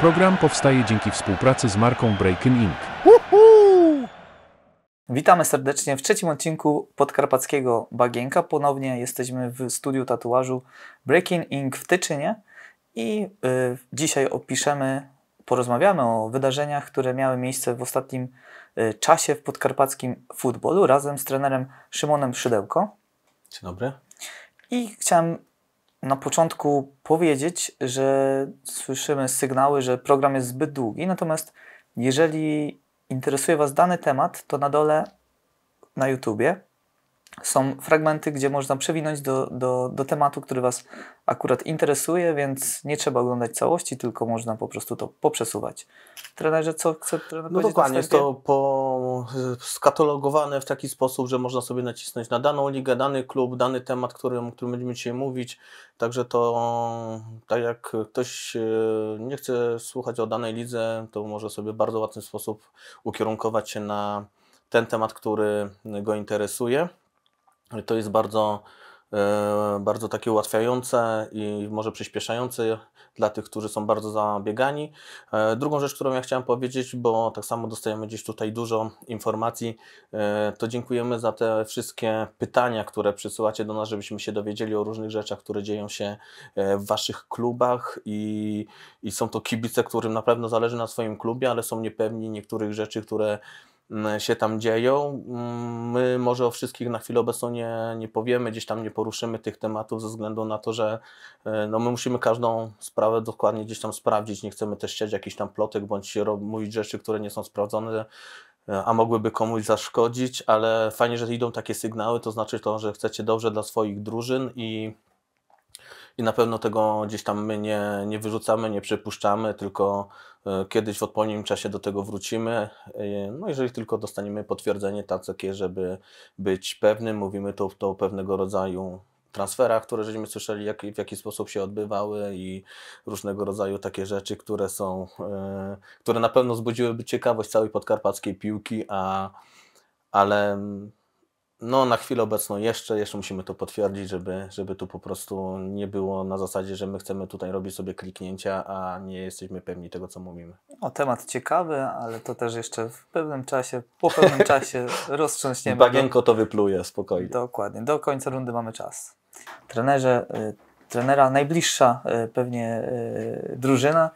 Program powstaje dzięki współpracy z marką Breaking Inc. Uhu! Witamy serdecznie w trzecim odcinku podkarpackiego Bagienka. Ponownie jesteśmy w studiu tatuażu Breaking Inc. w Tyczynie i y, dzisiaj opiszemy, porozmawiamy o wydarzeniach, które miały miejsce w ostatnim y, czasie w podkarpackim futbolu razem z trenerem Szymonem Szydełko. Dzień dobry. I chciałem na początku powiedzieć, że słyszymy sygnały, że program jest zbyt długi, natomiast jeżeli interesuje Was dany temat, to na dole na YouTubie są fragmenty, gdzie można przewinąć do, do, do tematu, który Was akurat interesuje, więc nie trzeba oglądać całości, tylko można po prostu to poprzesuwać. Trenerze, co chce trener No dokładnie, jest to po, skatalogowane w taki sposób, że można sobie nacisnąć na daną ligę, dany klub, dany temat, którym, którym będziemy dzisiaj mówić. Także to tak jak ktoś e, nie chce słuchać o danej lidze, to może sobie w bardzo łatwy sposób ukierunkować się na ten temat, który go interesuje. To jest bardzo, e, bardzo takie ułatwiające i może przyspieszające dla tych, którzy są bardzo zabiegani. E, drugą rzecz, którą ja chciałem powiedzieć, bo tak samo dostajemy gdzieś tutaj dużo informacji, e, to dziękujemy za te wszystkie pytania, które przysyłacie do nas, żebyśmy się dowiedzieli o różnych rzeczach, które dzieją się w Waszych klubach i, i są to kibice, którym na pewno zależy na swoim klubie, ale są niepewni niektórych rzeczy, które Mm, się tam dzieją. Mm, my może o wszystkich na chwilę obecną nie, nie powiemy, gdzieś tam nie poruszymy tych tematów ze względu na to, że e, no my musimy każdą sprawę dokładnie gdzieś tam sprawdzić. Nie chcemy też siać jakichś tam plotek bądź mówić rzeczy, które nie są sprawdzone e, a mogłyby komuś zaszkodzić, ale fajnie, że idą takie sygnały, to znaczy to, że chcecie dobrze dla swoich drużyn i i na pewno tego gdzieś tam my nie, nie wyrzucamy, nie przypuszczamy, tylko e, kiedyś w odpowiednim czasie do tego wrócimy. E, no jeżeli tylko dostaniemy potwierdzenie takie, żeby być pewnym, mówimy tu o pewnego rodzaju transferach, które żeśmy słyszeli, jak, w jaki sposób się odbywały i różnego rodzaju takie rzeczy, które są, e, które na pewno wzbudziłyby ciekawość całej podkarpackiej piłki, a, ale mm, no, na chwilę obecną jeszcze, jeszcze musimy to potwierdzić, żeby, żeby tu po prostu nie było na zasadzie, że my chcemy tutaj robić sobie kliknięcia, a nie jesteśmy pewni tego, co mówimy. O, temat ciekawy, ale to też jeszcze w pewnym czasie, po pewnym czasie roztrząśniemy. Bagienko to wypluje, spokojnie. Dokładnie, do końca rundy mamy czas. Trenerze, y, trenera najbliższa y, pewnie y, drużyna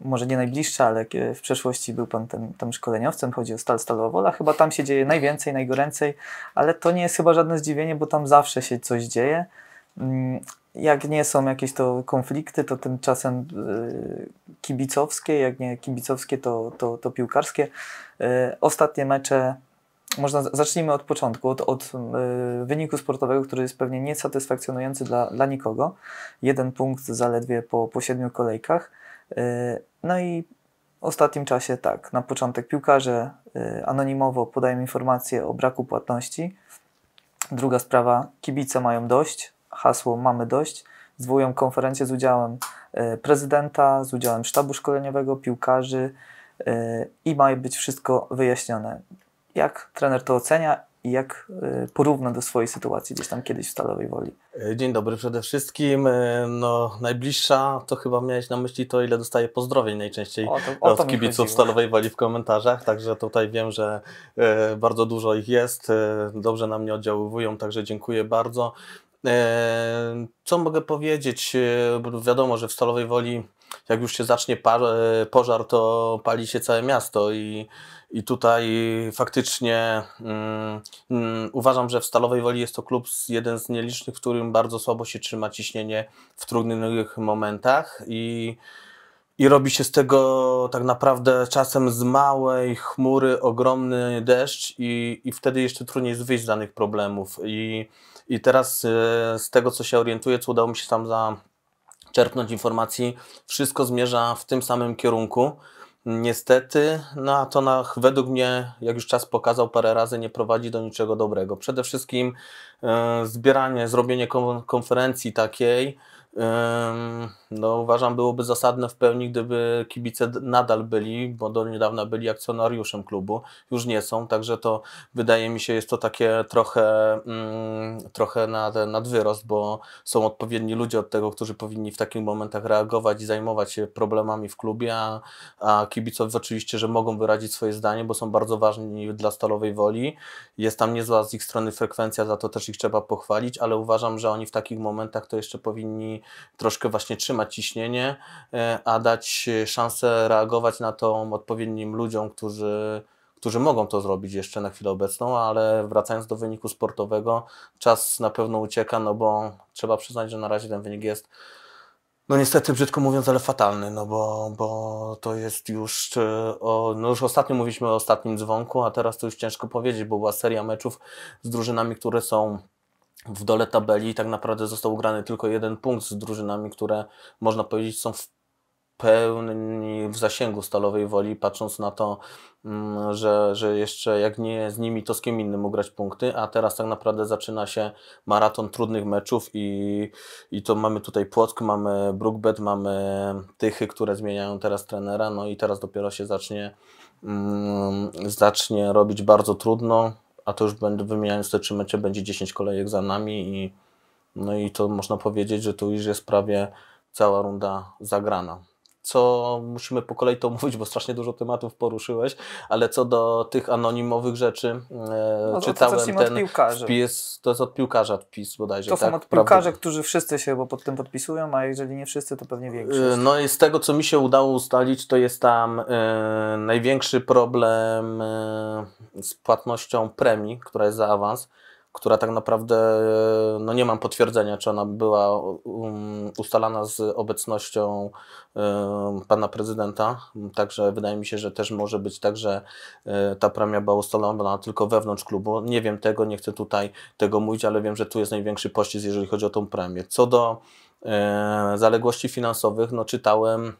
może nie najbliższa, ale e, w przeszłości był Pan ten, szkoleniowcem, chodzi o Stal stalowola. Chyba tam się dzieje najwięcej, najgoręcej, ale to nie jest chyba żadne zdziwienie, bo tam zawsze się coś dzieje. Mm, jak nie są jakieś to konflikty, to tymczasem e, kibicowskie, jak nie kibicowskie, to, to, to piłkarskie. E, ostatnie mecze można, zacznijmy od początku, od, od y, wyniku sportowego, który jest pewnie niesatysfakcjonujący dla, dla nikogo. Jeden punkt zaledwie po, po siedmiu kolejkach. Y, no i w ostatnim czasie tak, na początek piłkarze y, anonimowo podają informacje o braku płatności. Druga sprawa, kibice mają dość, hasło mamy dość. Zwołują konferencję z udziałem y, prezydenta, z udziałem sztabu szkoleniowego, piłkarzy i ma być wszystko wyjaśnione. Jak trener to ocenia i jak e, porówna do swojej sytuacji gdzieś tam kiedyś w Stalowej Woli? E, dzień dobry przede wszystkim. E, no, najbliższa to chyba miałeś na myśli to, ile dostaję pozdrowień najczęściej o to, o to od kibiców w Stalowej Woli w komentarzach, także tutaj wiem, że bardzo dużo ich jest, dobrze na mnie oddziaływują, także dziękuję bardzo. Co mogę powiedzieć? Wiadomo, że w Stalowej Woli jak już się zacznie pożar, to pali się całe miasto i i tutaj faktycznie mm, mm, uważam, że w Stalowej Woli jest to klub z, jeden z nielicznych, w którym bardzo słabo się trzyma ciśnienie w trudnych momentach i, i robi się z tego tak naprawdę czasem z małej chmury ogromny deszcz i, i wtedy jeszcze trudniej jest wyjść z danych problemów. I, i teraz y, z tego, co się orientuję, co udało mi się tam za czerpnąć informacji, wszystko zmierza w tym samym kierunku niestety, no a to na, według mnie, jak już czas pokazał parę razy, nie prowadzi do niczego dobrego. Przede wszystkim e, zbieranie, zrobienie konferencji takiej, no, uważam, byłoby zasadne w pełni, gdyby kibice nadal byli, bo do niedawna byli akcjonariuszem klubu, już nie są, także to wydaje mi się, jest to takie trochę, mm, trochę nad, nad wyrost, bo są odpowiedni ludzie od tego, którzy powinni w takich momentach reagować i zajmować się problemami w klubie, a, a kibicowie oczywiście, że mogą wyrazić swoje zdanie, bo są bardzo ważni dla Stalowej Woli. Jest tam niezła z ich strony frekwencja, za to też ich trzeba pochwalić, ale uważam, że oni w takich momentach to jeszcze powinni troszkę właśnie trzymać ciśnienie, e, a dać e, szansę reagować na to odpowiednim ludziom, którzy którzy mogą to zrobić jeszcze na chwilę obecną, ale wracając do wyniku sportowego, czas na pewno ucieka, no bo trzeba przyznać, że na razie ten wynik jest no niestety, brzydko mówiąc, ale fatalny, no bo, bo to jest już, e, o, no już ostatnio mówiliśmy o ostatnim dzwonku, a teraz to już ciężko powiedzieć, bo była seria meczów z drużynami, które są w dole tabeli tak naprawdę został ugrany tylko jeden punkt z drużynami, które można powiedzieć są w pełni w zasięgu stalowej woli, patrząc na to, mm, że, że jeszcze jak nie z nimi, to z kim innym ugrać punkty, a teraz tak naprawdę zaczyna się maraton trudnych meczów i, i to mamy tutaj Płock, mamy Brookbet, mamy Tychy, które zmieniają teraz trenera, no i teraz dopiero się zacznie, um, zacznie robić bardzo trudno, a to już będę wymieniając te trzy mecze, będzie 10 kolejek za nami i no i to można powiedzieć, że tu już jest prawie cała runda zagrana co musimy po kolei to mówić, bo strasznie dużo tematów poruszyłeś, ale co do tych anonimowych rzeczy, e, no, czytałem to ten od wpis, to jest od piłkarza wpis bodajże. To tak, są od piłkarzy, którzy wszyscy się bo pod tym podpisują, a jeżeli nie wszyscy, to pewnie większość. E, no i z tego, co mi się udało ustalić, to jest tam e, największy problem e, z płatnością premii, która jest za awans która tak naprawdę, e, no nie mam potwierdzenia, czy ona była um, ustalana z obecnością e, pana prezydenta, także wydaje mi się, że też może być tak, że e, ta premia była ustalona tylko wewnątrz klubu. Nie wiem tego, nie chcę tutaj tego mówić, ale wiem, że tu jest największy pościg, jeżeli chodzi o tą premię. Co do zaległości finansowych, no czytałem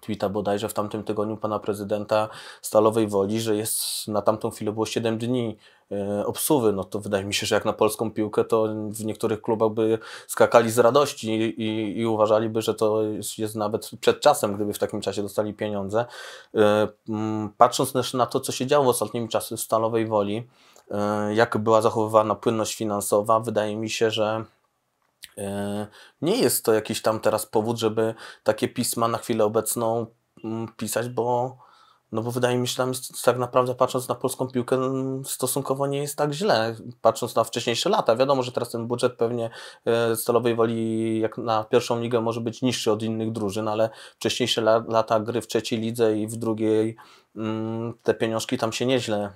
tweeta bodajże w tamtym tygodniu pana prezydenta Stalowej Woli, że jest na tamtą chwilę było 7 dni e, obsuwy, no to wydaje mi się, że jak na polską piłkę, to w niektórych klubach by skakali z radości i, i, uważaliby, że to jest nawet przed czasem, gdyby w takim czasie dostali pieniądze. E, patrząc też na to, co się działo w ostatnim czasie w Stalowej Woli, e, jak była zachowywana płynność finansowa, wydaje mi się, że Yy, nie jest to jakiś tam teraz powód, żeby takie pisma na chwilę obecną mm, pisać, bo, no bo wydaje mi się, że tak naprawdę patrząc na polską piłkę mm, stosunkowo nie jest tak źle, patrząc na wcześniejsze lata. Wiadomo, że teraz ten budżet pewnie e, Stalowej Woli jak na pierwszą ligę może być niższy od innych drużyn, ale wcześniejsze lata gry w trzeciej lidze i w drugiej mm, te pieniążki tam się nieźle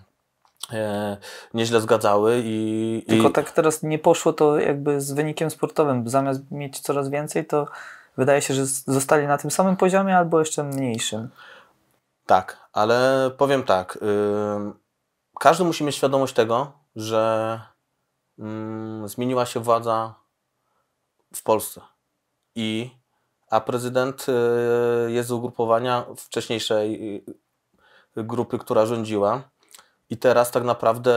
E, nieźle zgadzały. I, Tylko i... tak teraz nie poszło to jakby z wynikiem sportowym. Zamiast mieć coraz więcej, to wydaje się, że zostali na tym samym poziomie albo jeszcze mniejszym. Tak, ale powiem tak. Y, każdy musi mieć świadomość tego, że mm, zmieniła się władza w Polsce. I a prezydent y, jest z ugrupowania wcześniejszej y, grupy, która rządziła i teraz tak naprawdę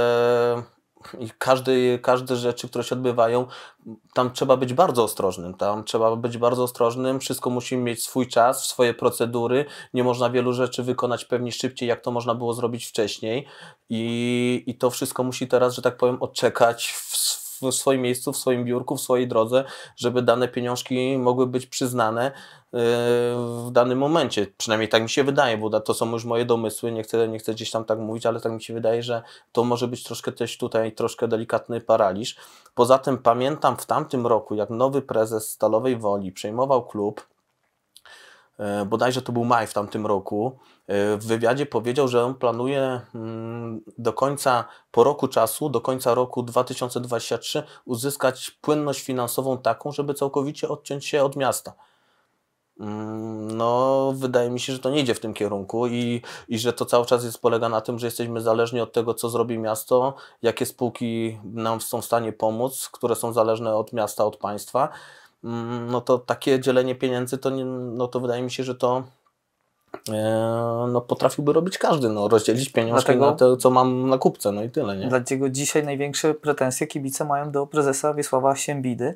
i każdy, każde rzeczy, które się odbywają, tam trzeba być bardzo ostrożnym. Tam trzeba być bardzo ostrożnym, wszystko musi mieć swój czas, swoje procedury. Nie można wielu rzeczy wykonać pewnie szybciej, jak to można było zrobić wcześniej. I, i to wszystko musi teraz, że tak powiem, odczekać w, w swoim miejscu, w swoim biurku, w swojej drodze, żeby dane pieniążki mogły być przyznane e, w danym momencie. Przynajmniej tak mi się wydaje, bo to są już moje domysły, nie chcę, nie chcę gdzieś tam tak mówić, ale tak mi się wydaje, że to może być troszkę też tutaj troszkę delikatny paraliż. Poza tym pamiętam w tamtym roku, jak nowy prezes Stalowej Woli przejmował klub, E, bodajże to był maj w tamtym roku, e, w wywiadzie powiedział, że on planuje mm, do końca, po roku czasu, do końca roku 2023 uzyskać płynność finansową taką, żeby całkowicie odciąć się od miasta. Mm, no, wydaje mi się, że to nie idzie w tym kierunku i, i że to cały czas jest polega na tym, że jesteśmy zależni od tego, co zrobi miasto, jakie spółki nam są w stanie pomóc, które są zależne od miasta, od państwa. Mm, no to takie dzielenie pieniędzy, to, nie, no to wydaje mi się, że to e, no potrafiłby robić każdy, no rozdzielić pieniądze na to, co mam na kupce, no i tyle, nie? Dlatego dzisiaj największe pretensje kibice mają do prezesa Wiesława Siembidy.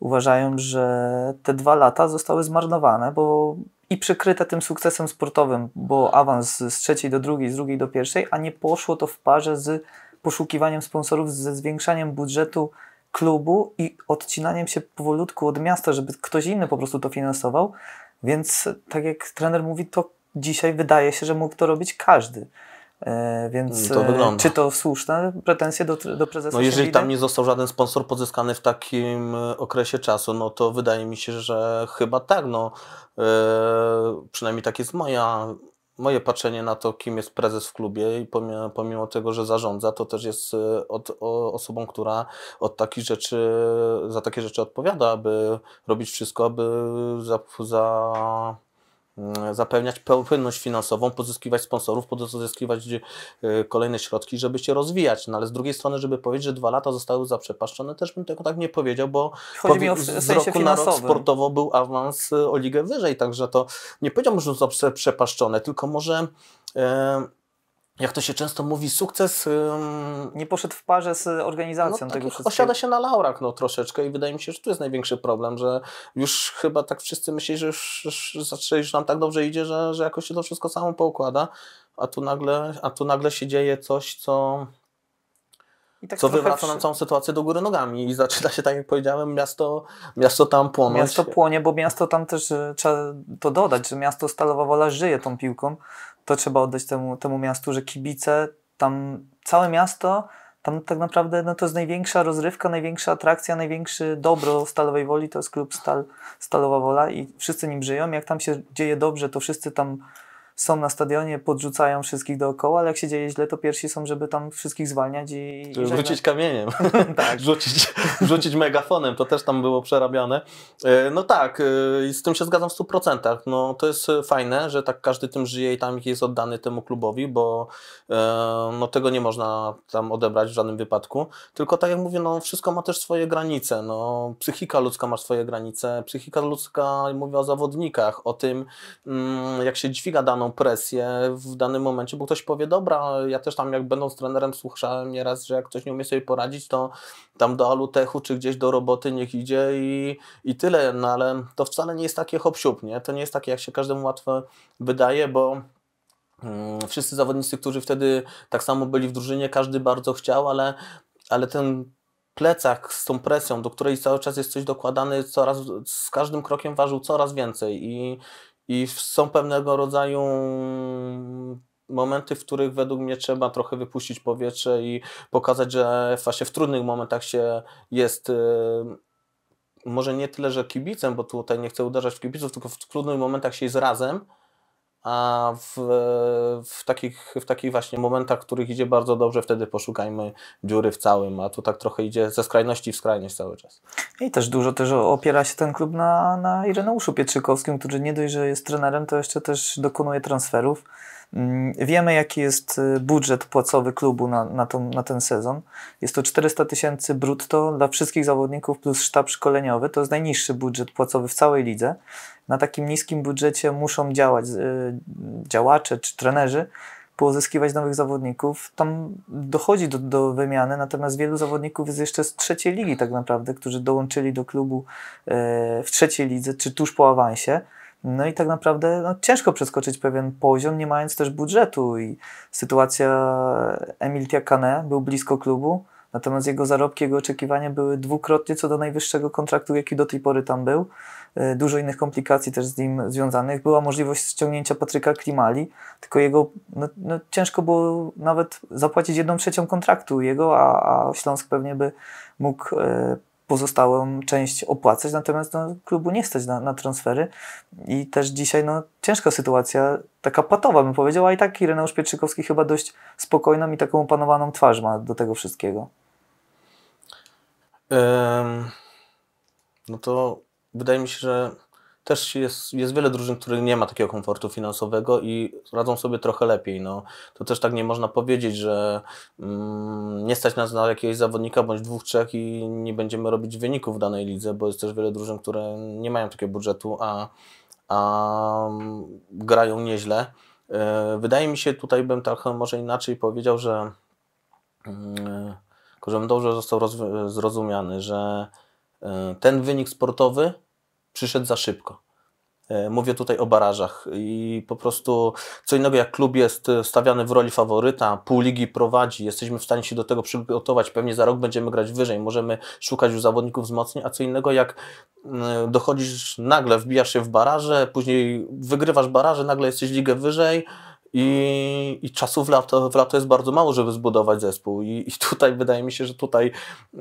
Uważają, że te dwa lata zostały zmarnowane, bo i przykryte tym sukcesem sportowym, bo awans z trzeciej do drugiej, z drugiej do pierwszej, a nie poszło to w parze z poszukiwaniem sponsorów, ze zwiększaniem budżetu klubu i odcinaniem się powolutku od miasta, żeby ktoś inny po prostu to finansował. Więc tak jak trener mówi, to dzisiaj wydaje się, że mógł to robić każdy. E, więc mm, to e, czy to słuszne pretensje do, do prezesa? No jeżeli tam nie został żaden sponsor pozyskany w takim e, okresie czasu, no to wydaje mi się, że chyba tak. No, e, przynajmniej tak jest moja moje patrzenie na to, kim jest prezes w klubie i pomimo, pomimo tego, że zarządza, to też jest y, od, o, osobą, która od takich rzeczy, za takie rzeczy odpowiada, aby robić wszystko, aby za, za Mm, zapewniać płynność finansową, pozyskiwać sponsorów, pozyskiwać y, kolejne środki, żeby się rozwijać. No ale z drugiej strony, żeby powiedzieć, że dwa lata zostały zaprzepaszczone, też bym tego tak nie powiedział, bo Chodzi mi o z sensie roku na rok sportowo był awans y, o ligę wyżej, także to nie powiedziałbym, że są zaprzepaszczone, tylko może jak to się często mówi, sukces ym, nie poszedł w parze z organizacją no, tego tak, wszystkiego. Osiada się na laurach no, troszeczkę i wydaje mi się, że tu jest największy problem, że już chyba tak wszyscy myśleli, że już, już, już nam tak dobrze idzie, że, że jakoś się to wszystko samo poukłada, a tu nagle, a tu nagle się dzieje coś, co, tak co wywraca nam całą sytuację do góry nogami i zaczyna się, tak jak powiedziałem, miasto, miasto tam płonąć. Miasto płonie, bo miasto tam też, e, trzeba to dodać, że miasto Stalowa Wola żyje tą piłką to trzeba oddać temu, temu miastu, że kibice, tam całe miasto, tam tak naprawdę no to jest największa rozrywka, największa atrakcja, największy dobro Stalowej Woli, to jest klub Stal, Stalowa Wola i wszyscy nim żyją. Jak tam się dzieje dobrze, to wszyscy tam są na stadionie, podrzucają wszystkich dookoła, ale jak się dzieje źle, to pierwsi są, żeby tam wszystkich zwalniać i... i rzucić kamieniem, tak. rzucić, rzucić megafonem, to też tam było przerabiane. E, no tak, e, z tym się zgadzam w 100%. No, to jest e, fajne, że tak każdy tym żyje i tam jest oddany temu klubowi, bo no, tego nie można tam odebrać w żadnym wypadku. Tylko tak jak mówię, no, wszystko ma też swoje granice. No, psychika ludzka ma swoje granice. Psychika ludzka mówię o zawodnikach, o tym, mm, jak się dźwiga daną presję w danym momencie, bo ktoś powie, dobra, ja też tam jak będąc trenerem słyszałem nieraz, że jak ktoś nie umie sobie poradzić, to tam do alutechu czy gdzieś do roboty niech idzie i, i tyle, no ale to wcale nie jest takie hop nie? To nie jest takie, jak się każdemu łatwo wydaje, bo mm, Wszyscy zawodnicy, którzy wtedy tak samo byli w drużynie, każdy bardzo chciał, ale, ale ten plecak z tą presją, do której cały czas jest coś dokładany, coraz, z każdym krokiem ważył coraz więcej i i są pewnego rodzaju momenty, w których według mnie trzeba trochę wypuścić powietrze i pokazać, że właśnie w trudnych momentach się jest y, może nie tyle, że kibicem, bo tutaj nie chcę uderzać w kibiców, tylko w trudnych momentach się jest razem a w, w, takich, w takich właśnie momentach, w których idzie bardzo dobrze, wtedy poszukajmy dziury w całym, a tu tak trochę idzie ze skrajności w skrajność cały czas. I też dużo też opiera się ten klub na, na Ireneuszu Pietrzykowskim, który nie dość, że jest trenerem, to jeszcze też dokonuje transferów. Mm, wiemy, jaki jest y, budżet płacowy klubu na, na, tą, na ten sezon. Jest to 400 tysięcy brutto dla wszystkich zawodników plus sztab szkoleniowy. To jest najniższy budżet płacowy w całej lidze na takim niskim budżecie muszą działać y, działacze czy trenerzy, pozyskiwać nowych zawodników. Tam dochodzi do, do, wymiany, natomiast wielu zawodników jest jeszcze z trzeciej ligi tak naprawdę, którzy dołączyli do klubu y, w trzeciej lidze czy tuż po awansie. No i tak naprawdę no, ciężko przeskoczyć pewien poziom, nie mając też budżetu i sytuacja Emiltia Kane był blisko klubu, Natomiast jego zarobki, jego oczekiwania były dwukrotnie co do najwyższego kontraktu, jaki do tej pory tam był. E, dużo innych komplikacji też z nim związanych. Była możliwość ściągnięcia Patryka Klimali, tylko jego no, no, ciężko było nawet zapłacić jedną trzecią kontraktu jego, a, a Śląsk pewnie by mógł e, pozostałą część opłacać, natomiast no, klubu nie stać na, na, transfery i też dzisiaj no, ciężka sytuacja, taka patowa bym powiedział, a i tak Ireneusz Pietrzykowski chyba dość spokojną i taką opanowaną twarz ma do tego wszystkiego no to wydaje mi się, że też jest, jest wiele drużyn, które nie ma takiego komfortu finansowego i radzą sobie trochę lepiej. No, to też tak nie można powiedzieć, że mm, nie stać nas na jakiegoś zawodnika bądź dwóch, trzech i nie będziemy robić wyników w danej lidze, bo jest też wiele drużyn, które nie mają takiego budżetu, a, a mm, grają nieźle. E, wydaje mi się, tutaj bym trochę może inaczej powiedział, że yy, tylko, żebym dobrze został zrozumiany, że e, ten wynik sportowy przyszedł za szybko. E, mówię tutaj o barażach i po prostu co innego jak klub jest e, stawiany w roli faworyta, pół ligi prowadzi, jesteśmy w stanie się do tego przygotować, pewnie za rok będziemy grać wyżej, możemy szukać już zawodników wzmocnień, a co innego jak dochodzisz nagle, wbijasz się w baraże, później wygrywasz baraże, nagle jesteś ligę wyżej, i, i czasu w lato, w lato jest bardzo mało, żeby zbudować zespół. I, i tutaj wydaje mi się, że tutaj yy,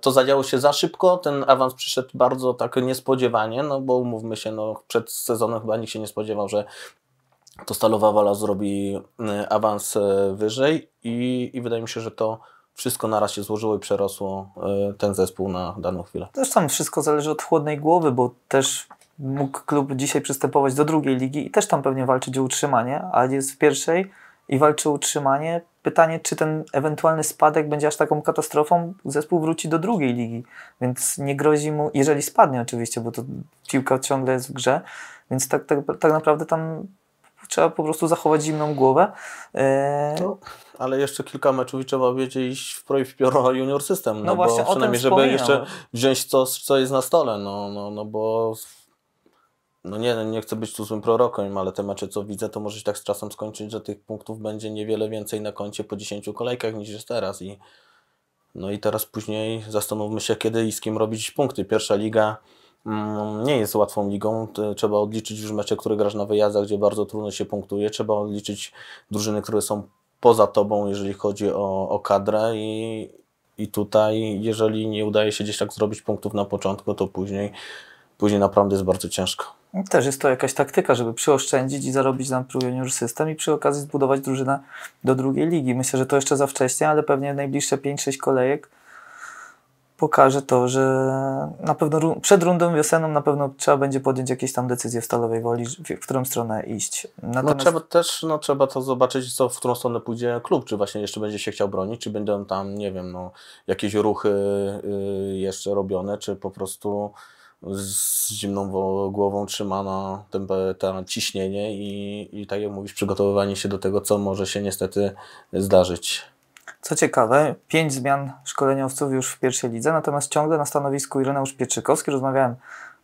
to zadziało się za szybko. Ten awans przyszedł bardzo tak niespodziewanie, no bo umówmy się, no, przed sezonem chyba nikt się nie spodziewał, że to Stalowa Wala zrobi mm, awans e, wyżej i, i wydaje mi się, że to wszystko naraz się złożyło i przerosło e, ten zespół na daną chwilę. Zresztą tam wszystko zależy od chłodnej głowy, bo też mógł klub dzisiaj przystępować do drugiej ligi i też tam pewnie walczyć o utrzymanie, a jest w pierwszej i walczy o utrzymanie. Pytanie, czy ten ewentualny spadek będzie aż taką katastrofą, zespół wróci do drugiej ligi, więc nie grozi mu, jeżeli spadnie oczywiście, bo to piłka ciągle jest w grze, więc tak, tak, tak naprawdę tam trzeba po prostu zachować zimną głowę. E... No, ale jeszcze kilka meczów i trzeba wiedzieć w projekt Pioro Junior System, no, no właśnie, bo przynajmniej żeby jeszcze wziąć co jest na stole, no, no, no bo no nie, no nie chcę być tu złym prorokiem, ale te mecze, co widzę, to może się tak z czasem skończyć, że tych punktów będzie niewiele więcej na koncie po 10 kolejkach niż jest teraz. I, no i teraz później zastanówmy się, kiedy i z kim robić punkty. Pierwsza liga mm, nie jest łatwą ligą. Trzeba odliczyć już mecze, które grasz na wyjazdach, gdzie bardzo trudno się punktuje. Trzeba odliczyć drużyny, które są poza tobą, jeżeli chodzi o, o kadrę i, i tutaj, jeżeli nie udaje się gdzieś tak zrobić punktów na początku, to później później naprawdę jest bardzo ciężko. Też jest to jakaś taktyka, żeby przyoszczędzić i zarobić na Pro Junior System i przy okazji zbudować drużynę do drugiej ligi. Myślę, że to jeszcze za wcześnie, ale pewnie najbliższe 5-6 kolejek pokaże to, że na pewno przed rundą wiosenną na pewno trzeba będzie podjąć jakieś tam decyzje w Stalowej Woli, w którą stronę iść. No Natomiast... No trzeba też, no trzeba to zobaczyć, co, w którą stronę pójdzie klub, czy właśnie jeszcze będzie się chciał bronić, czy będą tam, nie wiem, no, jakieś ruchy y, jeszcze robione, czy po prostu z zimną głową trzyma na temperaturę, ciśnienie i, i tak jak mówisz, przygotowywanie się do tego, co może się niestety zdarzyć. Co ciekawe, pięć zmian szkoleniowców już w pierwszej lidze, natomiast ciągle na stanowisku Ireneusz Pietrzykowski. Rozmawiałem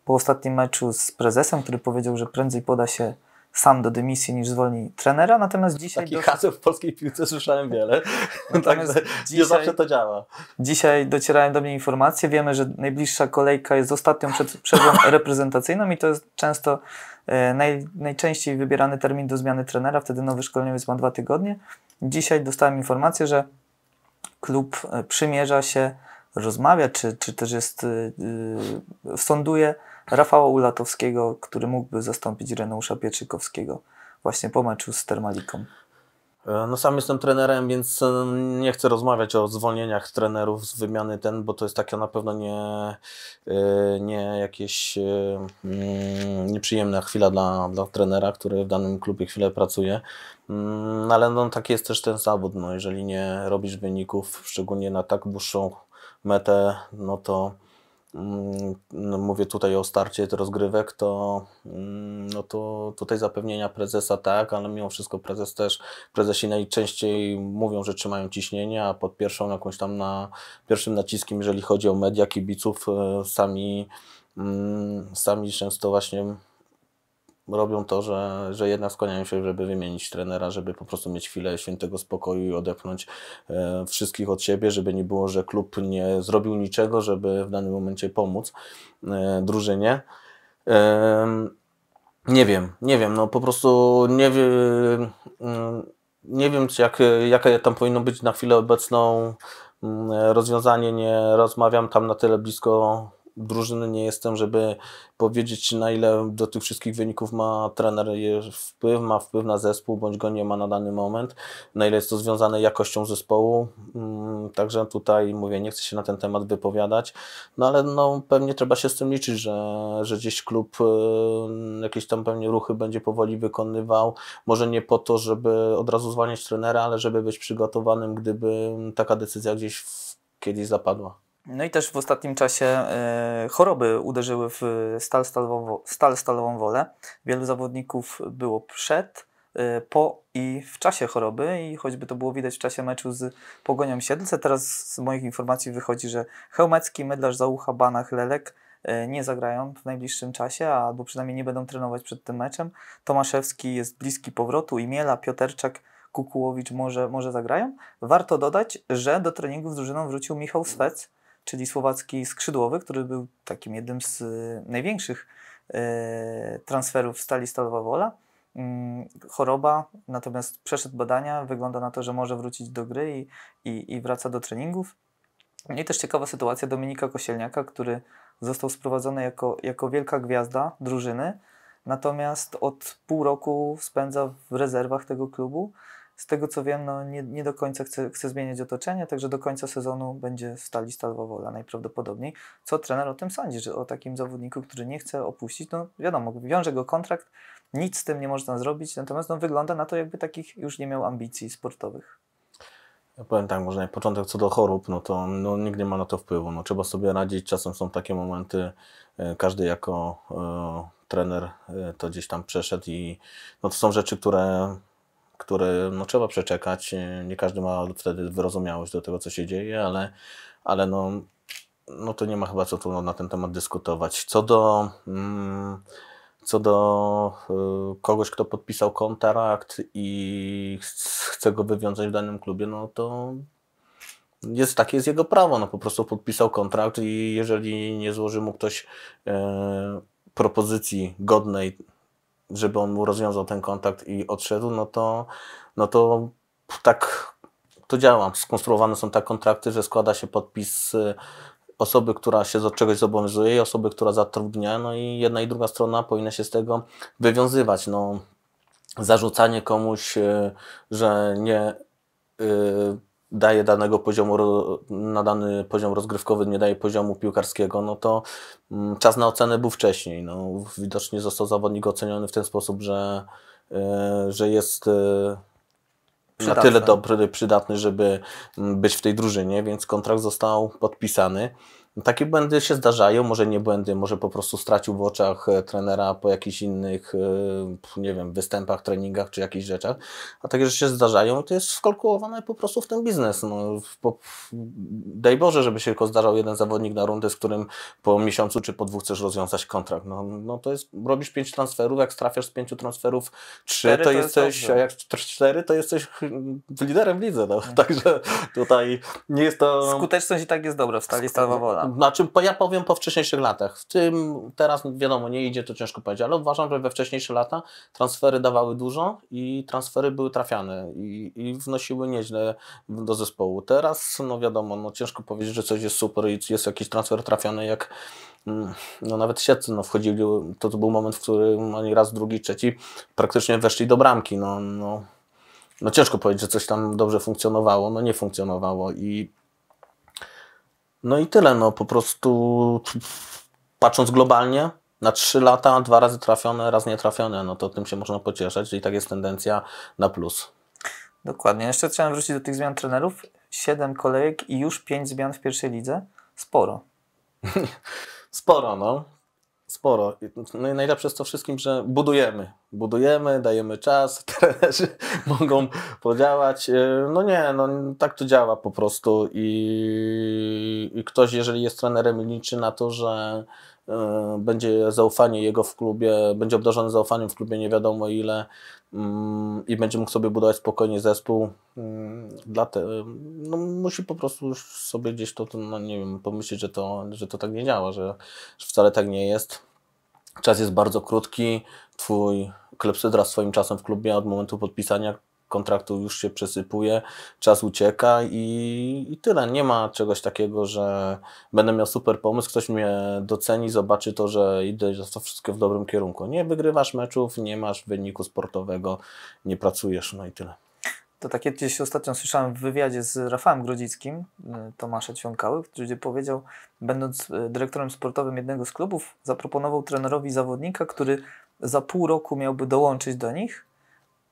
po ostatnim meczu z prezesem, który powiedział, że prędzej poda się sam do dymisji niż zwolni trenera, natomiast dzisiaj... Takich do... haseł w polskiej piłce słyszałem wiele, natomiast dzisiaj, nie zawsze to działa. Dzisiaj docierają do mnie informacje, wiemy, że najbliższa kolejka jest ostatnią przed przerwą reprezentacyjną i to jest często e, naj, najczęściej wybierany termin do zmiany trenera, wtedy nowy szkoleniowiec ma dwa tygodnie. Dzisiaj dostałem informację, że klub e, przymierza się, rozmawia, czy, czy też jest, yy, sąduje Rafała Ulatowskiego, który mógłby zastąpić Reneusza Pieczykowskiego właśnie po meczu z Termaliką? E, no sam jestem trenerem, więc e, nie chcę rozmawiać o zwolnieniach trenerów z wymiany ten, bo to jest takie na pewno nie, e, nie jakieś mm, nieprzyjemna chwila dla, dla trenera, który w danym klubie chwilę pracuje. Mm, ale no, taki jest też ten zawód. No, jeżeli nie robisz wyników, szczególnie na tak dłuższą metę, no to Mm, no, mówię tutaj o starcie rozgrywek, to, mm, no to tutaj zapewnienia prezesa tak, ale mimo wszystko prezes też, prezesi najczęściej mówią, że trzymają ciśnienie, a pod pierwszą jakąś tam na pierwszym naciskiem, jeżeli chodzi o media, kibiców, e, sami, mm, sami często właśnie robią to, że, że jednak skłaniają się, żeby wymienić trenera, żeby po prostu mieć chwilę świętego spokoju i odepchnąć e, wszystkich od siebie, żeby nie było, że klub nie zrobił niczego, żeby w danym momencie pomóc e, drużynie. E, nie wiem, nie wiem, no po prostu nie wiem, mm, nie wiem jak, jakie tam powinno być na chwilę obecną mm, rozwiązanie, nie rozmawiam tam na tyle blisko drużyny nie jestem, żeby powiedzieć na ile do tych wszystkich wyników ma trener wpływ, ma wpływ na zespół, bądź go nie ma na dany moment, na ile jest to związane jakością zespołu, mm, także tutaj mówię, nie chcę się na ten temat wypowiadać, no ale no, pewnie trzeba się z tym liczyć, że, że gdzieś klub y, jakieś tam pewnie ruchy będzie powoli wykonywał, może nie po to, żeby od razu zwalniać trenera, ale żeby być przygotowanym, gdyby taka decyzja gdzieś kiedyś zapadła. No i też w ostatnim czasie e, choroby uderzyły w stal, stalową stal stalową wolę. Wielu zawodników było przed, e, po i w czasie choroby i choćby to było widać w czasie meczu z Pogonią Siedlce. Teraz z moich informacji wychodzi, że Chełmecki, Mydlarz, Załucha, Banach, Lelek e, nie zagrają w najbliższym czasie, albo przynajmniej nie będą trenować przed tym meczem. Tomaszewski jest bliski powrotu, Imiela, Pioterczak, Kukułowicz może, może zagrają. Warto dodać, że do treningów z drużyną wrócił Michał Swec, czyli słowacki skrzydłowy, który był takim jednym z y, największych y, transferów Stali Stalowa Wola. Mm, choroba, natomiast przeszedł badania, wygląda na to, że może wrócić do gry i, i, i wraca do treningów. No i też ciekawa sytuacja Dominika Kosielniaka, który został sprowadzony jako, jako wielka gwiazda drużyny, natomiast od pół roku spędza w rezerwach tego klubu z tego co wiem, no nie, nie do końca chce, chce zmieniać otoczenie, także do końca sezonu będzie stali stalowo. Wola najprawdopodobniej. Co trener o tym sądzi, że o takim zawodniku, który nie chce opuścić, no wiadomo, wiąże go kontrakt, nic z tym nie można zrobić, natomiast no, wygląda na to, jakby takich już nie miał ambicji sportowych. Ja powiem tak, może na początek co do chorób, no to no, nikt nie ma na to wpływu. No, trzeba sobie radzić, czasem są takie momenty, e, każdy jako e, trener e, to gdzieś tam przeszedł i no, to są rzeczy, które który no, trzeba przeczekać. E, nie każdy ma wtedy wyrozumiałość do tego, co się dzieje, ale, ale no, no to nie ma chyba co tu na ten temat dyskutować. Co do, mm, co do y, kogoś, kto podpisał kontrakt i chce go wywiązać w danym klubie, no to jest, takie jest jego prawo. No, po prostu podpisał kontrakt i jeżeli nie złoży mu ktoś. Y, propozycji godnej żeby on mu rozwiązał ten kontakt i odszedł, no to, no to tak to działa. Skonstruowane są tak kontrakty, że składa się podpis y, osoby, która się do czegoś zobowiązuje i osoby, która zatrudnia, no i jedna i druga strona powinna się z tego wywiązywać. No, zarzucanie komuś, y, że nie y, daje danego poziomu, na dany poziom rozgrywkowy, nie daje poziomu piłkarskiego, no to mm, czas na ocenę był wcześniej. No, widocznie został zawodnik oceniony w ten sposób, że, e, że jest e, przydatny. na tyle dobry, przydatny, żeby mm, być w tej drużynie, więc kontrakt został podpisany. No, takie błędy się zdarzają, może nie błędy, może po prostu stracił w oczach e, trenera po jakichś innych, e, nie wiem, występach, treningach czy jakichś rzeczach. A takie rzeczy się zdarzają i to jest skalkulowane po prostu w ten biznes. No, po, daj Boże, żeby się tylko zdarzał jeden zawodnik na rundę, z którym po miesiącu czy po dwóch chcesz rozwiązać kontrakt. No, no to jest, robisz pięć transferów, jak trafiasz z pięciu transferów trzy, to, to, jesteś, a jak cztery, to jesteś liderem w lidze. No. Tak. Także tutaj nie jest to... Skuteczność i tak jest dobra w stali Skuteczność... wola lat. Znaczy, ja powiem po wcześniejszych latach. W tym teraz wiadomo, nie idzie, to ciężko powiedzieć, ale uważam, że we wcześniejsze lata transfery dawały dużo i transfery były trafiane i, i wnosiły nieźle do zespołu. Teraz, no wiadomo, no ciężko powiedzieć, że coś jest super i jest jakiś transfer trafiany, jak mm, no nawet siedcy, no wchodzili, to, to był moment, w którym oni raz, drugi, trzeci praktycznie weszli do bramki, no, no no ciężko powiedzieć, że coś tam dobrze funkcjonowało, no nie funkcjonowało i no i tyle, no po prostu patrząc globalnie, na 3 lata dwa razy trafione, raz nie trafione, no to tym się można pocieszać i tak jest tendencja na plus. Dokładnie. Jeszcze chciałem wrócić do tych zmian trenerów. 7 kolejek i już 5 zmian w pierwszej lidze. Sporo. Sporo, no sporo. No i najlepsze jest to wszystkim, że budujemy. Budujemy, dajemy czas, trenerzy mogą podziałać. Y, no nie, no tak to działa po prostu i, i ktoś, jeżeli jest trenerem liczy na to, że y, będzie zaufanie jego w klubie, będzie obdarzony zaufaniem w klubie nie wiadomo ile, Mm, i będzie mógł sobie budować spokojnie zespół. Mm, dla te, no, musi po prostu już sobie gdzieś to, no, nie wiem, pomyśleć, że to, że to tak nie działa, że, że wcale tak nie jest. Czas jest bardzo krótki. Twój klepsydra swoim czasem w klubie od momentu podpisania kontraktu już się przesypuje, czas ucieka i, i tyle. Nie ma czegoś takiego, że będę miał super pomysł, ktoś mnie doceni, zobaczy to, że idę za to wszystko w dobrym kierunku. Nie wygrywasz meczów, nie masz wyniku sportowego, nie pracujesz, no i tyle. To takie gdzieś ostatnio słyszałem w wywiadzie z Rafałem Grodzickim, y, Tomasza Ciąkały, który powiedział, będąc y, dyrektorem sportowym jednego z klubów, zaproponował trenerowi zawodnika, który za pół roku miałby dołączyć do nich,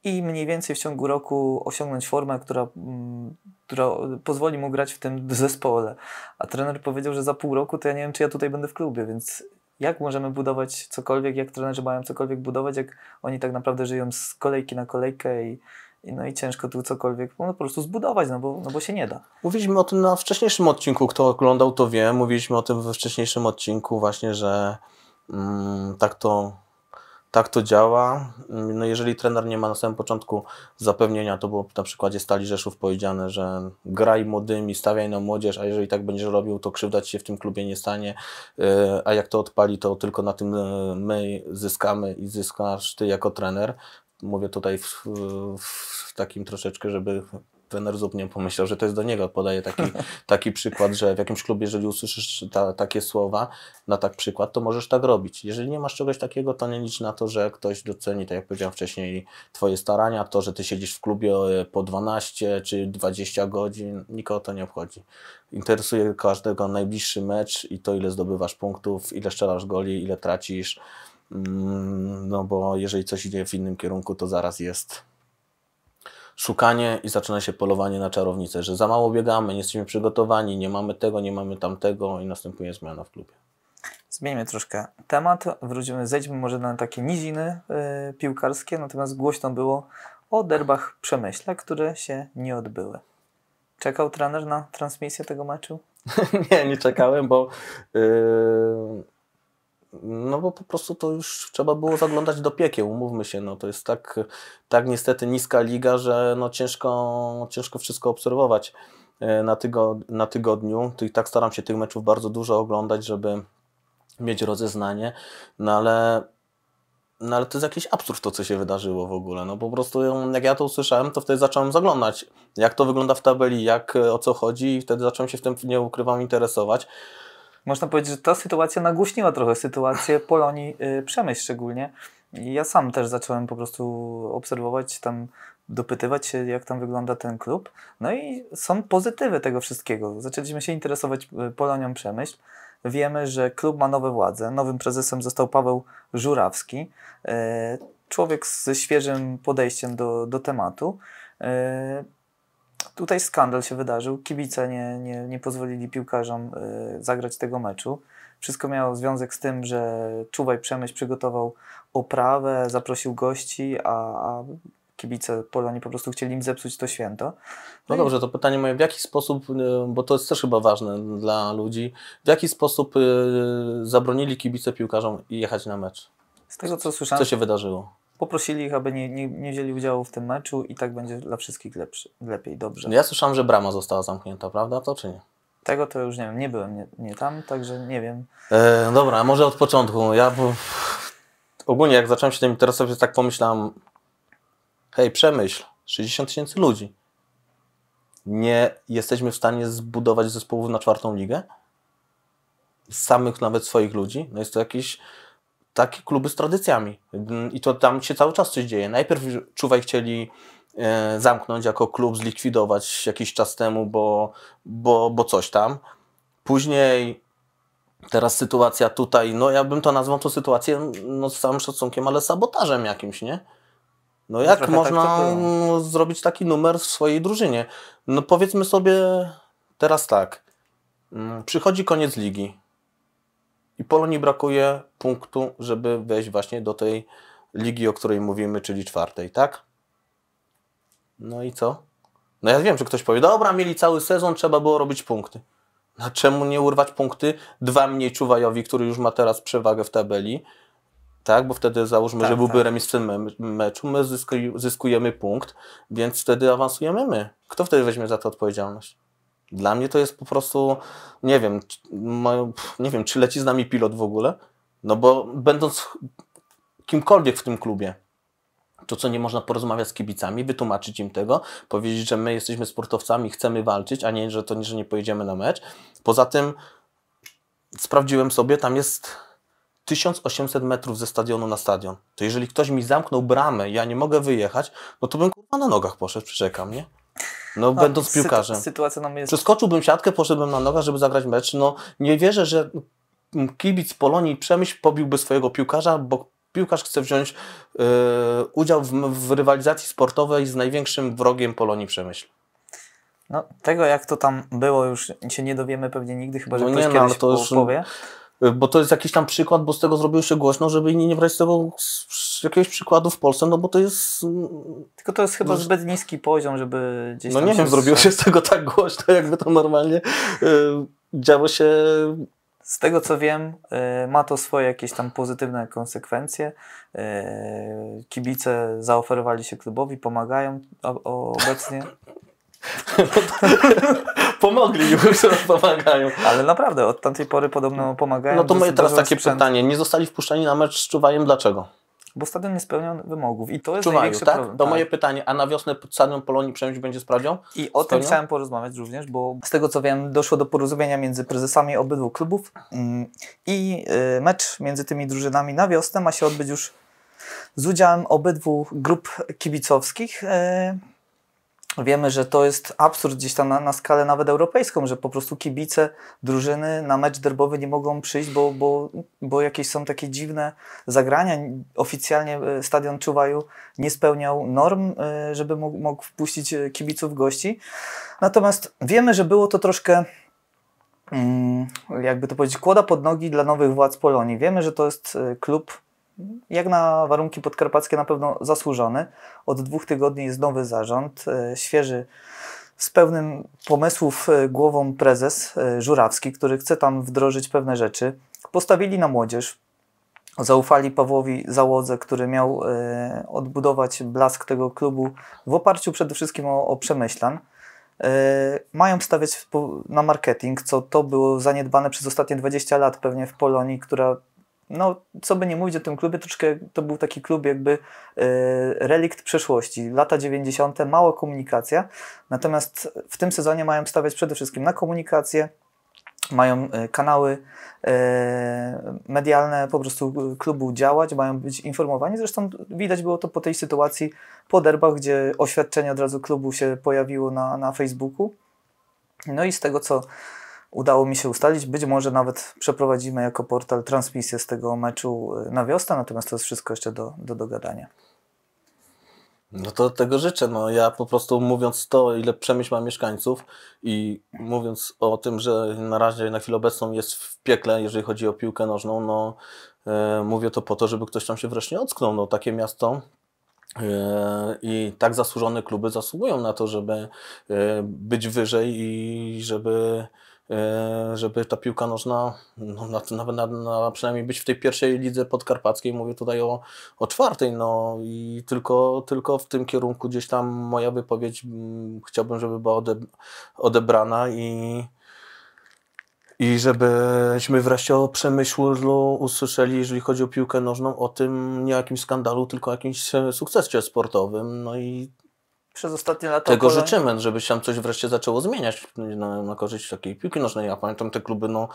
i mniej więcej w ciągu roku osiągnąć formę, która, mm, która pozwoli mu grać w tym zespole. A trener powiedział, że za pół roku to ja nie wiem, czy ja tutaj będę w klubie, więc jak możemy budować cokolwiek, jak trenerzy mają cokolwiek budować, jak oni tak naprawdę żyją z kolejki na kolejkę i, no i ciężko tu cokolwiek no, po prostu zbudować, no bo, no bo się nie da. Mówiliśmy o tym na wcześniejszym odcinku, kto oglądał to wie, mówiliśmy o tym we wcześniejszym odcinku właśnie, że mm, tak to tak to działa. No jeżeli trener nie ma na samym początku zapewnienia, to było na przykładzie Stali Rzeszów powiedziane, że graj młodymi, stawiaj na młodzież, a jeżeli tak będziesz robił, to krzywda ci się w tym klubie nie stanie, e, a jak to odpali, to tylko na tym e, my zyskamy i zyskasz ty jako trener. Mówię tutaj w, w takim troszeczkę, żeby trener zupełnie pomyślał, że to jest do niego. Podaję taki, taki przykład, że w jakimś klubie, jeżeli usłyszysz ta, takie słowa na tak przykład, to możesz tak robić. Jeżeli nie masz czegoś takiego, to nie licz na to, że ktoś doceni, tak jak powiedziałem wcześniej, twoje starania, to, że ty siedzisz w klubie e, po 12 czy 20 godzin, nikogo to nie obchodzi. Interesuje każdego najbliższy mecz i to, ile zdobywasz punktów, ile strzelasz goli, ile tracisz. Mm, no bo jeżeli coś idzie w innym kierunku, to zaraz jest szukanie i zaczyna się polowanie na czarownicę, że za mało biegamy, nie jesteśmy przygotowani, nie mamy tego, nie mamy tamtego i następuje zmiana w klubie. Zmieńmy troszkę temat, wrócimy, zejdźmy może na takie niziny yy, piłkarskie, natomiast głośno było o derbach Przemyśla, które się nie odbyły. Czekał trener na transmisję tego meczu? nie, nie czekałem, bo yy no bo po prostu to już trzeba było zaglądać do piekieł, umówmy się, no to jest tak, tak niestety niska liga, że no ciężko, ciężko wszystko obserwować e, na, tygo, na tygodniu. I tak staram się tych meczów bardzo dużo oglądać, żeby mieć rozeznanie, no ale no ale to jest jakiś absurd to, co się wydarzyło w ogóle. No po prostu jak ja to usłyszałem, to wtedy zacząłem zaglądać, jak to wygląda w tabeli, jak e, o co chodzi i wtedy zacząłem się w tym, nie ukrywam, interesować można powiedzieć, że ta sytuacja nagłośniła trochę sytuację Polonii y, Przemyśl szczególnie. I ja sam też zacząłem po prostu obserwować tam, dopytywać się, jak tam wygląda ten klub. No i są pozytywy tego wszystkiego. Zaczęliśmy się interesować y, Polonią Przemyśl. Wiemy, że klub ma nowe władze. Nowym prezesem został Paweł Żurawski. Y, człowiek ze świeżym podejściem do, do tematu. Y, tutaj skandal się wydarzył. Kibice nie, nie, nie pozwolili piłkarzom y, zagrać tego meczu. Wszystko miało związek z tym, że Czuwaj Przemyśl przygotował oprawę, zaprosił gości, a, a kibice Polonii po prostu chcieli im zepsuć to święto. No, no dobrze, to pytanie moje, w jaki sposób, y, bo to jest też chyba ważne dla ludzi, w jaki sposób y, zabronili kibice piłkarzom jechać na mecz? Z tego co słyszałem. Co się wydarzyło? poprosili ich, aby nie, nie, nie wzięli udziału w tym meczu i tak będzie dla wszystkich lepszy, lepiej, dobrze. No ja słyszałem, że brama została zamknięta, prawda? To czy nie? Tego to już nie wiem, nie byłem nie, nie tam, także nie wiem. E, dobra, może od początku. Ja bo, ogólnie jak zacząłem się tym interesować, tak pomyślałem, hej, przemyśl, 60 tysięcy ludzi. Nie jesteśmy w stanie zbudować zespołów na czwartą ligę? Samych nawet swoich ludzi? No jest to jakiś takie kluby z tradycjami. Mm, I to tam się cały czas coś dzieje. Najpierw Czuwaj chcieli e, zamknąć jako klub, zlikwidować jakiś czas temu, bo, bo, bo coś tam. Później teraz sytuacja tutaj, no ja bym to nazwał tą sytuację no, z całym szacunkiem, ale sabotażem jakimś, nie? No jak tak można tak zrobić taki numer w swojej drużynie? No powiedzmy sobie teraz tak, mm, przychodzi koniec ligi, i Polonii brakuje punktu, żeby wejść właśnie do tej ligi, o której mówimy, czyli czwartej, tak? No i co? No ja wiem, że ktoś powie, dobra, mieli cały sezon, trzeba było robić punkty. No czemu nie urwać punkty dwa mniej Czuwajowi, który już ma teraz przewagę w tabeli, tak? Bo wtedy załóżmy, tak, że byłby tak. remis w tym me meczu, my zyskuj, zyskujemy punkt, więc wtedy awansujemy my. Kto wtedy weźmie za to odpowiedzialność? Dla mnie to jest po prostu, nie wiem, nie wiem, czy leci z nami pilot w ogóle, no bo będąc kimkolwiek w tym klubie, to co nie można porozmawiać z kibicami, wytłumaczyć im tego, powiedzieć, że my jesteśmy sportowcami, chcemy walczyć, a nie, że to nie, że nie pojedziemy na mecz. Poza tym sprawdziłem sobie, tam jest 1800 metrów ze stadionu na stadion. To jeżeli ktoś mi zamknął bramę, ja nie mogę wyjechać, no to bym kurwa na nogach poszedł, przeczekam, nie? No, no będąc piłkarzem. Sytuacja nam jest... Przeskoczyłbym siatkę, poszedłbym na nogach, żeby zagrać mecz. No, nie wierzę, że kibic Polonii Przemyśl pobiłby swojego piłkarza, bo piłkarz chce wziąć e, udział w, w, rywalizacji sportowej z największym wrogiem Polonii Przemyśl. No, tego jak to tam było już się nie dowiemy pewnie nigdy, chyba że no ktoś nie, no, kiedyś to już... powie. Y, bo to jest jakiś tam przykład, bo z tego zrobiło się głośno, żeby inni nie brać z tego jakiegoś przykładu w Polsce, no bo to jest... Mm, Tylko to jest chyba no, zbyt niski poziom, żeby gdzieś No nie wiem, zrobiło się z tego tak głośno, jakby to normalnie yy, działo się... Z tego co wiem, y, ma to swoje jakieś tam pozytywne konsekwencje. Y, kibice zaoferowali się klubowi, pomagają obecnie. Pomogli już, pomagają. Ale naprawdę, od tamtej pory podobno pomagają. No to moje teraz takie sprzęt. pytanie. Nie zostali wpuszczeni na mecz z Czuwajem. Dlaczego? Bo stadion nie spełnia wymogów i to jest Czuwaju, największy tak? problem. To tak. moje pytanie. A na wiosnę stadion Polonii przejąć będzie sprawdzią? I o Spełnią? tym chciałem porozmawiać również, bo z tego co wiem doszło do porozumienia między prezesami obydwu klubów mm, i y, mecz między tymi drużynami na wiosnę ma się odbyć już z udziałem obydwu grup kibicowskich. Y, Wiemy, że to jest absurd gdzieś tam na, na skalę nawet europejską, że po prostu kibice drużyny na mecz derbowy nie mogą przyjść, bo, bo, bo jakieś są takie dziwne zagrania. Oficjalnie e, stadion Czuwaju nie spełniał norm, e, żeby mógł, mógł wpuścić e, kibiców gości. Natomiast wiemy, że było to troszkę mm, jakby to powiedzieć, kłoda pod nogi dla nowych władz Polonii. Wiemy, że to jest klub jak na warunki podkarpackie na pewno zasłużony. Od dwóch tygodni jest nowy zarząd, e, świeży, z pełnym pomysłów e, głową prezes e, Żurawski, który chce tam wdrożyć pewne rzeczy. Postawili na młodzież, zaufali Pawłowi Załodze, który miał odbudować blask tego klubu w oparciu przede wszystkim o, o Przemyślan. Mają stawiać na marketing, co to było zaniedbane przez ostatnie 20 lat pewnie w Polonii, która no, co by nie mówić o tym klubie, troszkę to był taki klub jakby e, relikt przeszłości. Lata 90., mała komunikacja, natomiast w tym sezonie mają stawiać przede wszystkim na komunikację, mają e, kanały e, medialne po prostu klubu działać, mają być informowani. Zresztą widać było to po tej sytuacji po derbach, gdzie oświadczenie od razu klubu się pojawiło na, na Facebooku. No i z tego, co udało mi się ustalić. Być może nawet przeprowadzimy jako portal transmisję z tego meczu y, na wiosnę, natomiast to jest wszystko jeszcze do, do dogadania. No to tego życzę. No ja po prostu mówiąc to, ile przemyśl ma mieszkańców i mówiąc o tym, że na razie na chwilę obecną jest w piekle, jeżeli chodzi o piłkę nożną, no e, mówię to po to, żeby ktoś tam się wreszcie ocknął. No takie miasto e, i tak zasłużone kluby zasługują na to, żeby e, być wyżej i żeby E, żeby ta piłka nożna no, na, na, na, przynajmniej być w tej pierwszej lidze podkarpackiej, mówię tutaj o, o czwartej, no i tylko, tylko w tym kierunku gdzieś tam moja wypowiedź m, chciałbym, żeby była ode, odebrana i, i żebyśmy wreszcie o Przemyślu usłyszeli, jeżeli chodzi o piłkę nożną, o tym nie jakimś skandalu, tylko o jakimś e, sukcesie sportowym, no i przez ostatnie lata. Tego życzymy, żeby się tam coś wreszcie zaczęło zmieniać na, na, korzyść takiej piłki nożnej. Ja pamiętam te kluby, no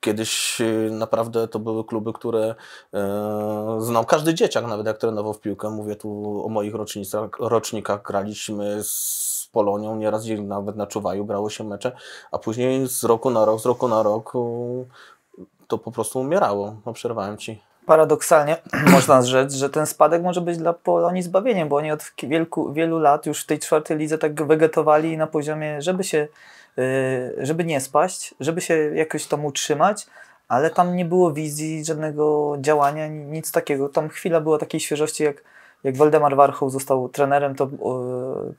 kiedyś y, naprawdę to były kluby, które e, znał każdy dzieciak, nawet jak trenował w piłkę. Mówię tu o moich rocznicach, rocznikach. Graliśmy z Polonią, nieraz nawet na Czuwaju brało się mecze, a później z roku na rok, z roku na rok to po prostu umierało. No, przerwałem Ci paradoksalnie można rzec, że ten spadek może być dla Polonii zbawieniem, bo oni od wielku, wielu lat już w tej czwartej lidze tak wegetowali na poziomie, żeby się, y, żeby nie spaść, żeby się jakoś tam utrzymać, ale tam nie było wizji, żadnego działania, nic takiego. Tam chwila była takiej świeżości, jak jak Waldemar Warchow został trenerem, to y,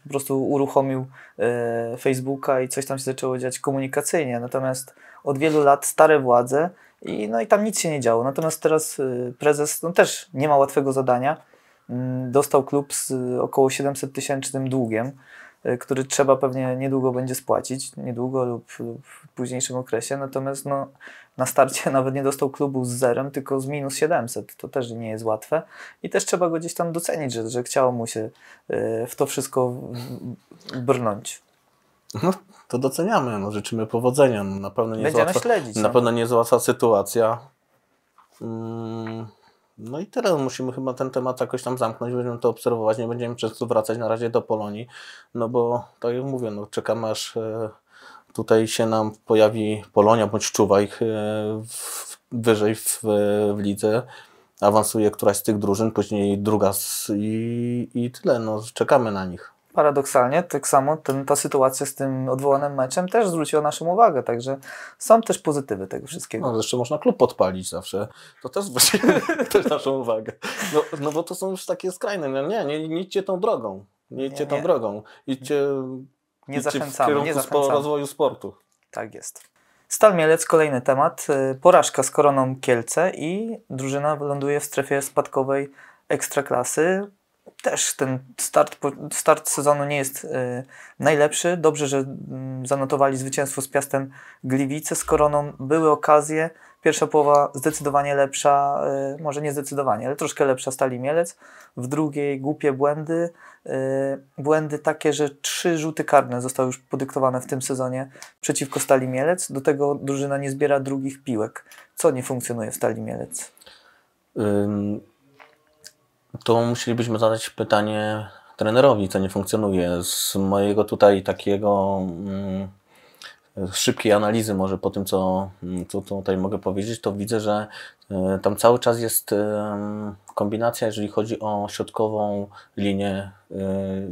po prostu uruchomił y, Facebooka i coś tam się zaczęło dziać komunikacyjnie. Natomiast od wielu lat stare władze i, no i tam nic się nie działo. Natomiast teraz y, prezes no, też nie ma łatwego zadania. Mm, dostał klub z y, około 700 tysięcznym długiem, y, który trzeba pewnie niedługo będzie spłacić, niedługo lub, w późniejszym okresie. Natomiast no, na starcie nawet nie dostał klubu z zerem, tylko z minus 700. To też nie jest łatwe i też trzeba go gdzieś tam docenić, że, że chciało mu się w to wszystko brnąć. No, to doceniamy, no, życzymy powodzenia. No, na pewno nie Będziemy łatwa, śledzić. Na no. pewno nie sytuacja. Mm, no i teraz no, Musimy chyba ten temat jakoś tam zamknąć, będziemy to obserwować, nie będziemy często wracać na razie do Polonii, no bo tak jak mówię, no, czekamy aż e, tutaj się nam pojawi Polonia bądź Czuwaj e, w, wyżej w, e, w lidze awansuje któraś z tych drużyn, później druga z, i, i tyle. No, czekamy na nich paradoksalnie tak samo ten, ta sytuacja z tym odwołanym meczem też zwróciła naszą uwagę, także są też pozytywy tego wszystkiego. No zresztą można klub podpalić zawsze, to też zwróci też naszą uwagę. No, no bo to są już takie skrajne, no nie, nie, nie idźcie tą drogą, nie idźcie nie, tą nie. drogą, idźcie, nie idźcie w kierunku nie spo, rozwoju sportu. Tak jest. Stal Mielec, kolejny temat, y, porażka z Koroną Kielce i drużyna ląduje w strefie spadkowej Ekstraklasy też ten start, start sezonu nie jest y, najlepszy. Dobrze, że mm, zanotowali zwycięstwo z Piastem Gliwice z Koroną. Były okazje. Pierwsza połowa zdecydowanie lepsza, y, może nie zdecydowanie, ale troszkę lepsza Stali Mielec. W drugiej głupie błędy. Y, błędy takie, że trzy rzuty karne zostały już podyktowane w tym sezonie przeciwko Stali Mielec. Do tego drużyna nie zbiera drugich piłek. Co nie funkcjonuje w Stali Mielec? to musielibyśmy zadać pytanie trenerowi, co nie funkcjonuje. Z mojego tutaj takiego mm, szybkiej analizy może po tym, co, co tutaj mogę powiedzieć, to widzę, że y, tam cały czas jest... Y, kombinacja, jeżeli chodzi o środkową linię, y,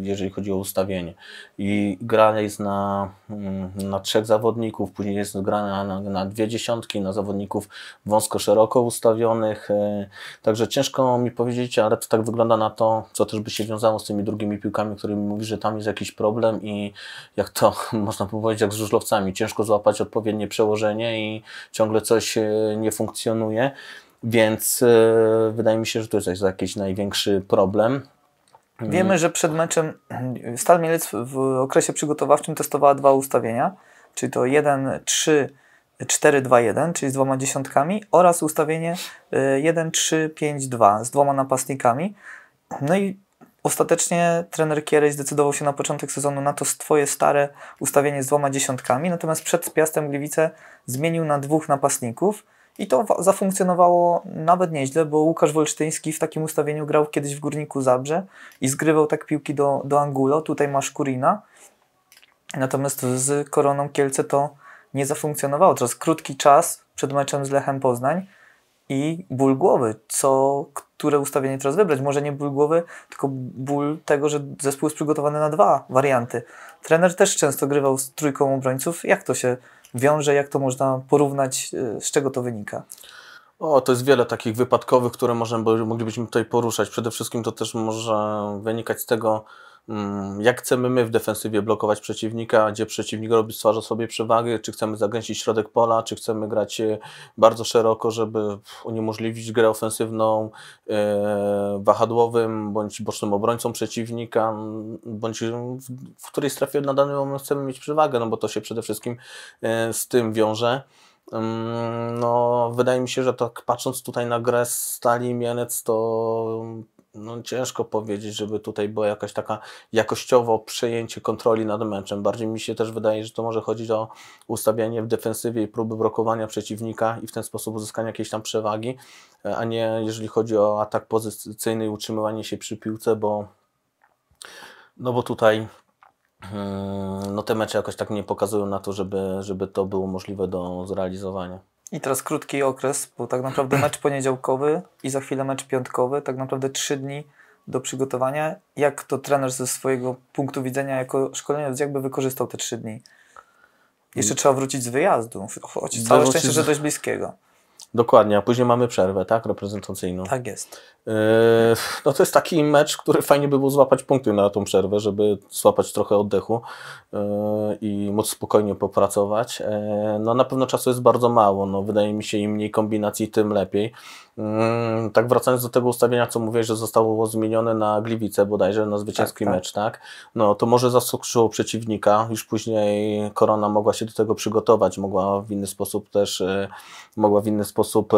jeżeli chodzi o ustawienie. I gra jest na, mm, na trzech zawodników, później jest grana na, na dwie dziesiątki, na zawodników wąsko szeroko ustawionych. Y, także ciężko mi powiedzieć, ale to tak wygląda na to, co też by się wiązało z tymi drugimi piłkami, którymi mówi, że tam jest jakiś problem i jak to można powiedzieć, jak z żużlowcami. Ciężko złapać odpowiednie przełożenie i ciągle coś y, nie funkcjonuje. Więc e, wydaje mi się, że to jest jakiś największy problem. Wiemy, mm. że przed meczem Stal Mielec w okresie przygotowawczym testowała dwa ustawienia, czyli to 1-3-4-2-1, czyli z dwoma dziesiątkami oraz ustawienie 1-3-5-2 e, z dwoma napastnikami. No i ostatecznie trener Kierej zdecydował się na początek sezonu na to swoje stare ustawienie z dwoma dziesiątkami, natomiast przed Piastem Gliwice zmienił na dwóch napastników i to zafunkcjonowało nawet nieźle, bo Łukasz Wolsztyński w takim ustawieniu grał kiedyś w Górniku Zabrze i zgrywał tak piłki do, do Angulo, tutaj masz Kurina. Natomiast z Koroną Kielce to nie zafunkcjonowało. Teraz krótki czas przed meczem z Lechem Poznań i ból głowy, co, które ustawienie teraz wybrać. Może nie ból głowy, tylko ból tego, że zespół jest przygotowany na dwa warianty. Trener też często grywał z trójką obrońców. Jak to się wiąże, jak to można porównać, y, z czego to wynika? O, to jest wiele takich wypadkowych, które możemy, moglibyśmy tutaj poruszać. Przede wszystkim to też może wynikać z tego, Mm, jak chcemy my w defensywie blokować przeciwnika, gdzie przeciwnik robi, stwarza sobie przewagę, czy chcemy zagęścić środek pola, czy chcemy grać e, bardzo szeroko, żeby uniemożliwić grę ofensywną e, wahadłowym bądź bocznym obrońcom przeciwnika, bądź w której strefie na dany moment chcemy mieć przewagę, no bo to się przede wszystkim e, z tym wiąże. Mm, no, wydaje mi się, że tak patrząc tutaj na grę Stali Mienec, to no ciężko powiedzieć, żeby tutaj była jakaś taka jakościowo przejęcie kontroli nad meczem. Bardziej mi się też wydaje, że to może chodzić o ustawianie w defensywie i próby blokowania przeciwnika i w ten sposób uzyskania jakiejś tam przewagi, a nie jeżeli chodzi o atak pozycyjny i utrzymywanie się przy piłce, bo no bo tutaj yy, no te mecze jakoś tak nie pokazują na to, żeby, żeby to było możliwe do zrealizowania. I teraz krótki okres, bo tak naprawdę mecz poniedziałkowy i za chwilę mecz piątkowy, tak naprawdę trzy dni do przygotowania. Jak to trener ze swojego punktu widzenia jako szkoleniowiec jakby wykorzystał te trzy dni? Jeszcze trzeba wrócić z wyjazdu, choć całe szczęście, że dość bliskiego. Dokładnie, a później mamy przerwę, tak, reprezentacyjną. Tak jest. Yy, no to jest taki mecz, który fajnie by było złapać punkty na tą przerwę, żeby złapać trochę oddechu yy, i móc spokojnie popracować. Yy, no na pewno czasu jest bardzo mało, no wydaje mi się im mniej kombinacji, tym lepiej. Mm, tak wracając do tego ustawienia, co mówię, że zostało zmienione na Gliwice bodajże, na zwycięski tak, tak, mecz, tak. No to może zaskoczyło przeciwnika, już później Korona mogła się do tego przygotować, mogła w inny sposób też, e, mogła w inny sposób e,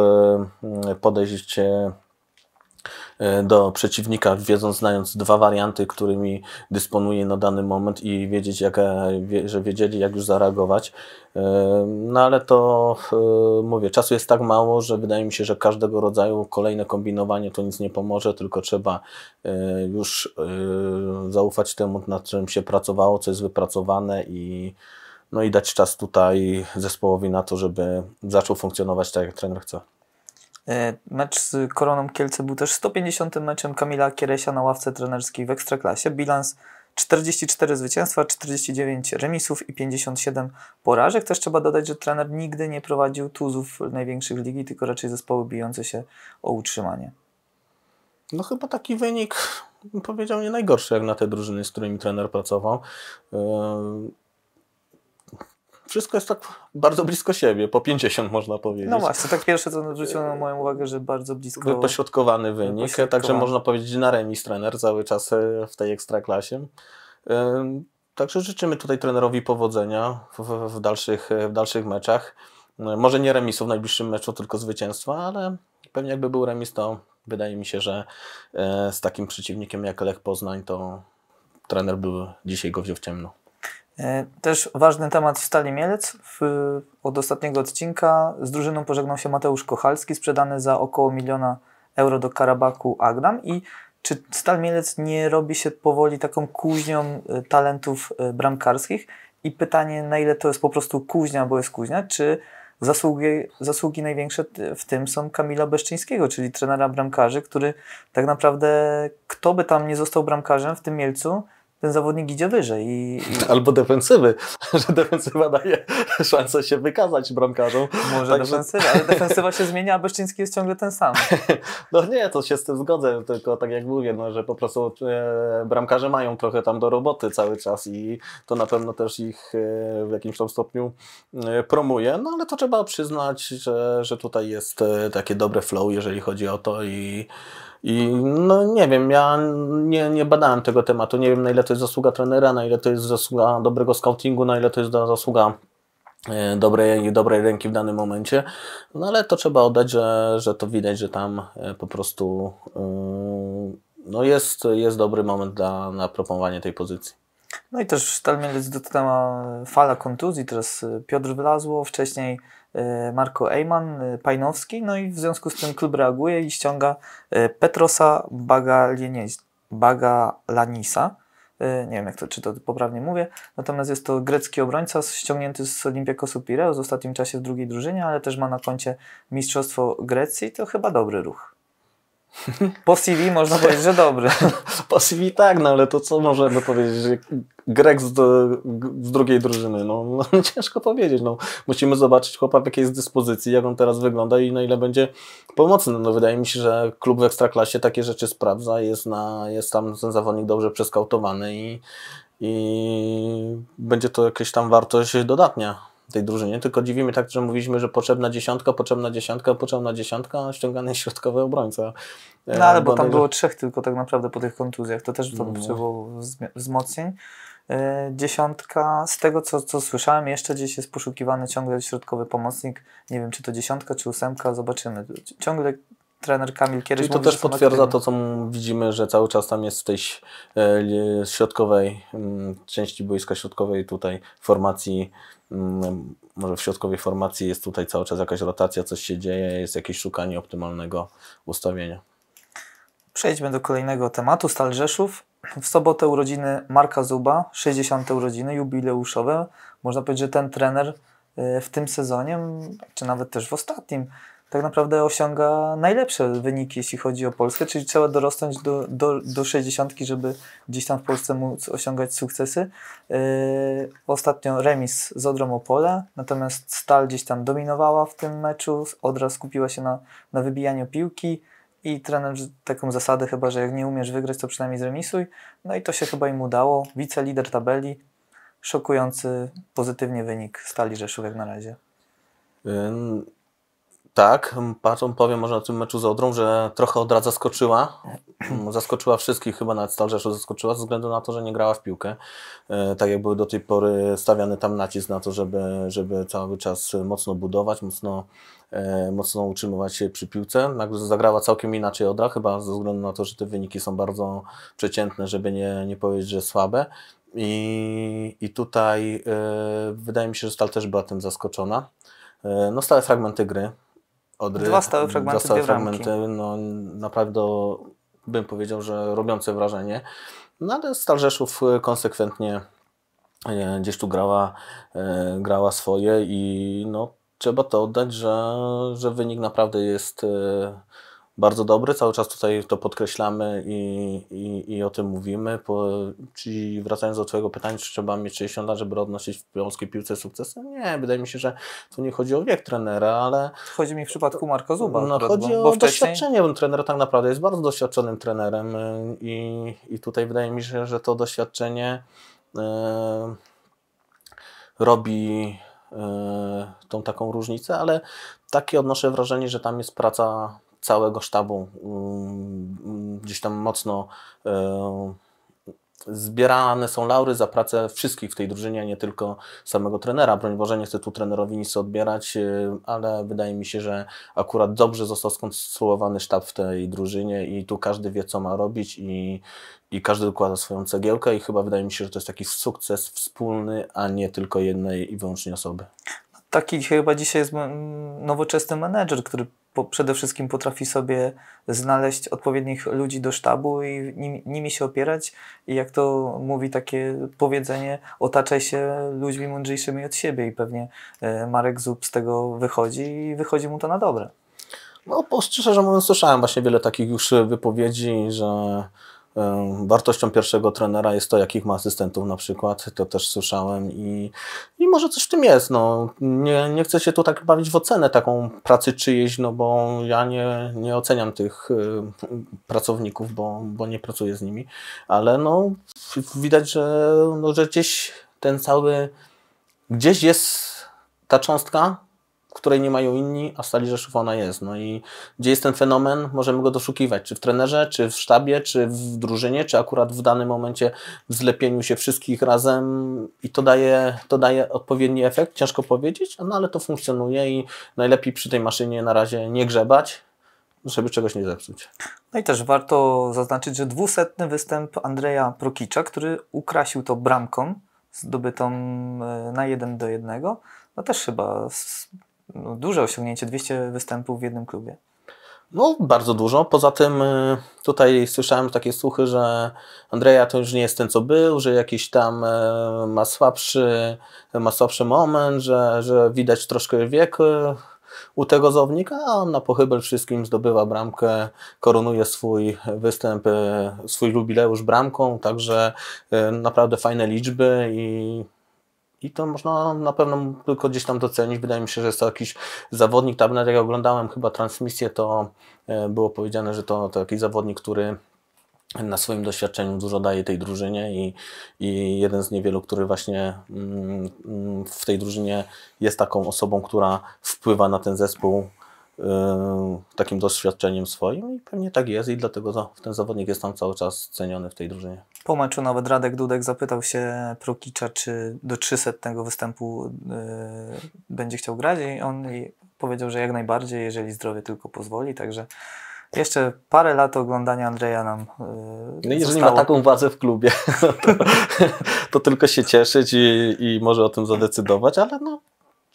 mm, podejść e, do przeciwnika, wiedząc, znając dwa warianty, którymi dysponuje na dany moment i wiedzieć, jak, że wiedzieli, jak już zareagować. E, no ale to e, mówię, czasu jest tak mało, że wydaje mi się, że każdego rodzaju kolejne kombinowanie to nic nie pomoże, tylko trzeba e, już zaufać temu, nad czym się pracowało, co jest wypracowane i no i dać czas tutaj zespołowi na to, żeby zaczął funkcjonować tak, jak trener chce. E, mecz z Koroną Kielce był też 150. meczem Kamila Kieresia na ławce trenerskiej w Ekstraklasie. Bilans 44 zwycięstwa, 49 remisów i 57 porażek. Też trzeba dodać, że trener nigdy nie prowadził tuzów największych ligi, tylko raczej zespoły bijące się o utrzymanie. No chyba taki wynik, powiedział, nie najgorszy jak na te drużyny, z którymi trener pracował. Yy wszystko jest tak bardzo blisko siebie, po 50 można powiedzieć. No właśnie, tak pierwsze co zwróciło na moją uwagę, że bardzo blisko. Pośrodkowany wynik, także można powiedzieć na remis trener cały czas e, w tej ekstraklasie. Także życzymy tutaj trenerowi powodzenia w, w, dalszych, e, w dalszych meczach. E, może nie remisu w najbliższym meczu, tylko zwycięstwa, ale pewnie jakby był remis, to wydaje mi się, że z takim przeciwnikiem jak Lech Poznań, to trener był dzisiaj go wziął w ciemno. E, też ważny temat w Stali Mielec. W, od ostatniego odcinka z drużyną pożegnał się Mateusz Kochalski, sprzedany za około miliona euro do Karabaku Agdam. I czy Stal Mielec nie robi się powoli taką kuźnią e, talentów e, bramkarskich? I pytanie, na ile to jest po prostu kuźnia, bo jest kuźnia, czy zasługi, zasługi największe w tym są Kamila Beszczyńskiego, czyli trenera bramkarzy, który tak naprawdę, kto by tam nie został bramkarzem w tym Mielcu, ten zawodnik idzie wyżej. I, i... Albo defensywy, że defensywa daje szansę się wykazać bramkarzom. Może defensywa, ale defensywa się zmienia, a Beszczyński jest ciągle ten sam. No nie, to się z tym zgodzę, tylko tak jak mówię, no, że po prostu e, bramkarze mają trochę tam do roboty cały czas i to na pewno też ich e, w jakimś tam stopniu e, promuje, no ale to trzeba przyznać, że, że tutaj jest e, takie dobre flow, jeżeli chodzi o to i i no nie wiem, ja nie, nie badałem tego tematu. Nie wiem, na ile to jest zasługa trenera, na ile to jest zasługa dobrego scoutingu, na ile to jest zasługa e, dobrej, dobrej ręki w danym momencie. No ale to trzeba oddać, że, że to widać, że tam e, po prostu e, no jest, jest dobry moment dla, na proponowanie tej pozycji. No i też do dotknęła fala kontuzji, teraz Piotr Wlazło, wcześniej E, Marko Ejman, e, Pajnowski, no i w związku z tym klub reaguje i ściąga e, Petrosa Bagalanisa. Nie wiem, jak to, czy to poprawnie mówię. Natomiast jest to grecki obrońca ściągnięty z Olympiakosu Pireo w ostatnim czasie w drugiej drużynie, ale też ma na koncie Mistrzostwo Grecji. To chyba dobry ruch. Po CV można powiedzieć, że dobry. Po CV tak, no ale to co możemy powiedzieć? Grek z, z drugiej drużyny, no, no, ciężko powiedzieć. No. Musimy zobaczyć chłopak w jakiej jest dyspozycji, jak on teraz wygląda i na ile będzie pomocny. No, wydaje mi się, że klub w Ekstraklasie takie rzeczy sprawdza, jest, na, jest tam ten zawodnik dobrze przeskautowany i, i będzie to jakaś tam wartość dodatnia tej drużynie, tylko dziwimy tak, że mówiliśmy, że potrzebna dziesiątka, potrzebna dziesiątka, potrzebna dziesiątka, a ściągany środkowy obrońca. E, no ale bo tam było trzech tylko tak naprawdę po tych kontuzjach, to też to no. było wzmocnień. E, dziesiątka, z tego co, co słyszałem, jeszcze gdzieś jest poszukiwany ciągle środkowy pomocnik. Nie wiem, czy to dziesiątka, czy ósemka, zobaczymy. Ciągle trener Kamil Kieryś Czyli to mówi, też potwierdza to, co widzimy, że cały czas tam jest w tej e, środkowej części boiska środkowej tutaj formacji Mm, może w środkowej formacji jest tutaj cały czas jakaś rotacja, coś się dzieje, jest jakieś szukanie optymalnego ustawienia. Przejdźmy do kolejnego tematu. Stal Rzeszów. W sobotę urodziny Marka Zuba, 60. urodziny, jubileuszowe. Można powiedzieć, że ten trener y, w tym sezonie, czy nawet też w ostatnim, tak naprawdę osiąga najlepsze wyniki, jeśli chodzi o Polskę, czyli trzeba dorosnąć do, do, do 60, żeby gdzieś tam w Polsce móc osiągać sukcesy. Yy, ostatnio remis z Odrą Opole, natomiast Stal gdzieś tam dominowała w tym meczu, Odra skupiła się na, na wybijaniu piłki i trener taką zasadę chyba, że jak nie umiesz wygrać, to przynajmniej zremisuj. No i to się chyba im udało. Wicelider tabeli, szokujący pozytywnie wynik Stali Rzeszów jak na razie. Yy, tak, powiem może o tym meczu z Odrą, że trochę Odra zaskoczyła. Zaskoczyła wszystkich, chyba nawet Stal Rzeszów zaskoczyła, ze względu na to, że nie grała w piłkę. E, tak jak były do tej pory stawiany tam nacisk na to, żeby, żeby cały czas mocno budować, mocno, e, mocno utrzymywać się przy piłce. Zagrała całkiem inaczej Odra, chyba ze względu na to, że te wyniki są bardzo przeciętne, żeby nie, nie powiedzieć, że słabe. I, i tutaj e, wydaje mi się, że Stal też była tym zaskoczona. No stałe fragmenty gry, Odry, dwa stałe fragmenty, dwa stałe fragmenty no, naprawdę bym powiedział, że robiące wrażenie. No ale Stal Rzeszów e, konsekwentnie e, gdzieś tu grała, e, grała swoje i no, trzeba to oddać, że, że wynik naprawdę jest bardzo dobry, cały czas tutaj to podkreślamy i, i, i o tym mówimy. Po, czyli wracając do Twojego pytania, czy trzeba mieć 60 lat, żeby odnosić w polskiej piłce sukcesy? Nie, wydaje mi się, że tu nie chodzi o wiek trenera, ale... Chodzi mi w przypadku Marko Zuba. No, akurat, chodzi bo, bo o wcześniej... doświadczenie. Trener tak naprawdę jest bardzo doświadczonym trenerem y, i, i tutaj wydaje mi się, że to doświadczenie yy, robi y, tą taką różnicę, ale takie odnoszę wrażenie, że tam jest praca całego sztabu mm, gdzieś tam mocno e, zbierane są laury za pracę wszystkich w tej drużynie, nie tylko samego trenera. Broń Boże, nie chcę tu trenerowi nic odbierać, e, ale wydaje mi się, że akurat dobrze został skonstruowany sztab w tej drużynie i tu każdy wie, co ma robić i, i każdy dokłada swoją cegiełkę i chyba wydaje mi się, że to jest taki sukces wspólny, a nie tylko jednej i wyłącznie osoby. Taki chyba dzisiaj jest nowoczesny menedżer, który bo przede wszystkim potrafi sobie znaleźć odpowiednich ludzi do sztabu i nimi się opierać. I jak to mówi takie powiedzenie, otaczaj się ludźmi mądrzejszymi od siebie i pewnie e, Marek Zup z tego wychodzi i wychodzi mu to na dobre. No, szczerze mówiąc, słyszałem właśnie wiele takich już wypowiedzi, że Wartością pierwszego trenera jest to, jakich ma asystentów na przykład, to też słyszałem i, i może coś w tym jest. No, nie, nie chcę się tu tak bawić w ocenę taką pracy czyjejś, no bo ja nie, nie oceniam tych y, pracowników, bo, bo nie pracuję z nimi, ale no, widać, że, no, że gdzieś ten cały, gdzieś jest ta cząstka której nie mają inni, a w Stali Rzeszów ona jest. No i gdzie jest ten fenomen? Możemy go doszukiwać, czy w trenerze, czy w sztabie, czy w drużynie, czy akurat w danym momencie w zlepieniu się wszystkich razem i to daje, to daje odpowiedni efekt, ciężko powiedzieć, no ale to funkcjonuje i najlepiej przy tej maszynie na razie nie grzebać, żeby czegoś nie zepsuć. No i też warto zaznaczyć, że dwusetny występ Andrzeja Prokicza, który ukrasił to bramką zdobytą e, na 1 do 1, no też chyba no, duże osiągnięcie, 200 występów w jednym klubie. No, bardzo dużo. Poza tym y, tutaj słyszałem takie słuchy, że Andrea to już nie jest ten, co był, że jakiś tam y, ma słabszy, ma słabszy moment, że, że widać troszkę wiek y, u tego zawodnika, a on na pochybel wszystkim zdobywa bramkę, koronuje swój występ, swój jubileusz bramką, także naprawdę fajne liczby i i to można na pewno tylko gdzieś tam docenić. Wydaje mi się, że jest to jakiś zawodnik, tam nawet jak oglądałem chyba transmisję, to e, było powiedziane, że to, to jakiś zawodnik, który na swoim doświadczeniu dużo daje tej drużynie i, i jeden z niewielu, który właśnie mm, mm, w tej drużynie jest taką osobą, która wpływa na ten zespół Y, takim doświadczeniem swoim i pewnie tak jest i dlatego ten zawodnik jest tam cały czas ceniony w tej drużynie. Po meczu nawet Radek Dudek zapytał się Prokicza, czy do 300 tego występu y, będzie chciał grać i on powiedział, że jak najbardziej, jeżeli zdrowie tylko pozwoli, także jeszcze parę lat oglądania Andrzeja nam. Yy, no i jeżeli ma taką wadzę w klubie, to, to, tylko się cieszyć i, i może o tym zadecydować, ale no,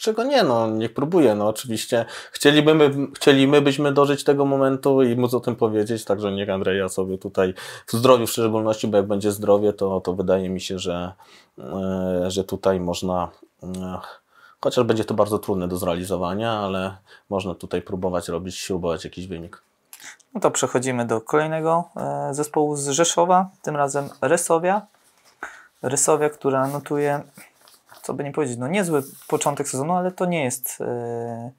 Czego nie? No, niech próbuje. No, oczywiście chcielibyśmy, byśmy dożyć tego momentu i móc o tym powiedzieć, także niech Andrzeja sobie tutaj w zdrowiu w szczególności, bo jak będzie zdrowie, to, to wydaje mi się, że, e, że tutaj można... E, chociaż będzie to bardzo trudne do zrealizowania, ale można tutaj próbować robić, śrubować jakiś wynik. No to przechodzimy do kolejnego e, zespołu z Rzeszowa, tym razem Rysowia. Rysowia, która notuje co by nie powiedzieć, no niezły początek sezonu, ale to nie jest e,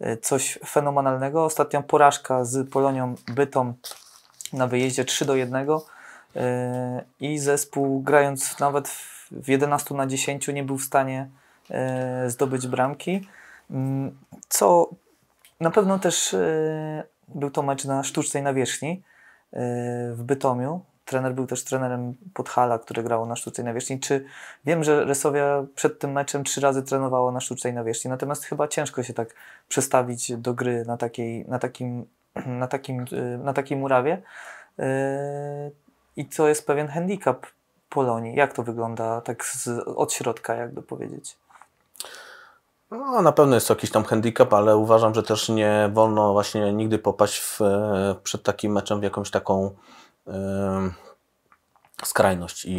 e, coś fenomenalnego. Ostatnia porażka z Polonią Bytom na wyjeździe 3 do 1 e, i zespół grając nawet w 11 na 10 nie był w stanie zdobyć bramki, mm, co na pewno też był to mecz na sztucznej nawierzchni w Bytomiu, trener był też trenerem Podhala, który grało na sztucznej nawierzchni. Czy wiem, że Resowia przed tym meczem trzy razy trenowało na sztucznej nawierzchni, natomiast chyba ciężko się tak przestawić do gry na takiej, na takim, na takim, y, na takiej murawie. Y, I co jest pewien handicap Polonii? Jak to wygląda tak z, od środka, jakby powiedzieć? No, na pewno jest to jakiś tam handicap, ale uważam, że też nie wolno właśnie nigdy popaść w, przed takim meczem w jakąś taką skrajność i,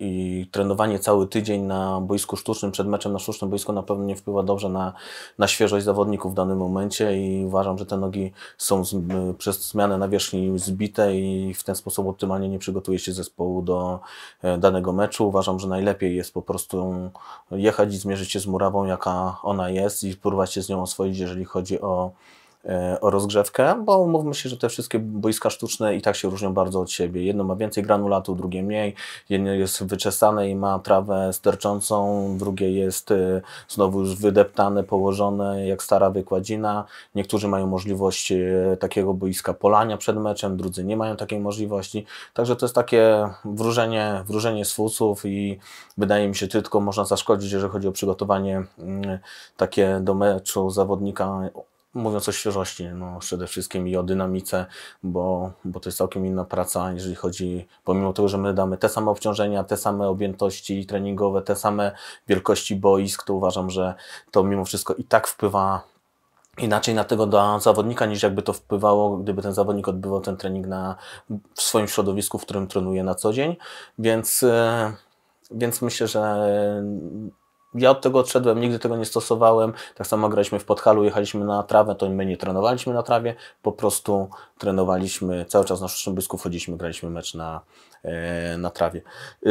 i, trenowanie cały tydzień na boisku sztucznym, przed meczem na sztucznym boisku na pewno nie wpływa dobrze na, na świeżość zawodników w danym momencie i uważam, że te nogi są z, przez zmianę nawierzchni zbite i w ten sposób optymalnie nie przygotuje się zespołu do e, danego meczu. Uważam, że najlepiej jest po prostu jechać i zmierzyć się z murawą, jaka ona jest i próbować się z nią oswoić, jeżeli chodzi o E, o rozgrzewkę, bo umówmy się, że te wszystkie boiska sztuczne i tak się różnią bardzo od siebie. Jedno ma więcej granulatu, drugie mniej. Jedno jest wyczesane i ma trawę sterczącą, drugie jest e, znowu już wydeptane, położone jak stara wykładzina. Niektórzy mają możliwość e, takiego boiska polania przed meczem, drudzy nie mają takiej możliwości. Także to jest takie wróżenie, wróżenie z fusów i wydaje mi się, tylko można zaszkodzić, jeżeli chodzi o przygotowanie mm, takie do meczu zawodnika Mówiąc o świeżości, no przede wszystkim i o dynamice, bo, bo to jest całkiem inna praca, jeżeli chodzi, pomimo tego, że my damy te same obciążenia, te same objętości treningowe, te same wielkości boisk, to uważam, że to mimo wszystko i tak wpływa inaczej na tego dla zawodnika, niż jakby to wpływało, gdyby ten zawodnik odbywał ten trening na, w swoim środowisku, w którym trenuje na co dzień. Więc, e, więc myślę, że ja od tego odszedłem, nigdy tego nie stosowałem. Tak samo graliśmy w Podhalu, jechaliśmy na trawę, to my nie trenowaliśmy na trawie, po prostu trenowaliśmy, cały czas na Szczębysku chodziliśmy, graliśmy mecz na, e, na trawie. E,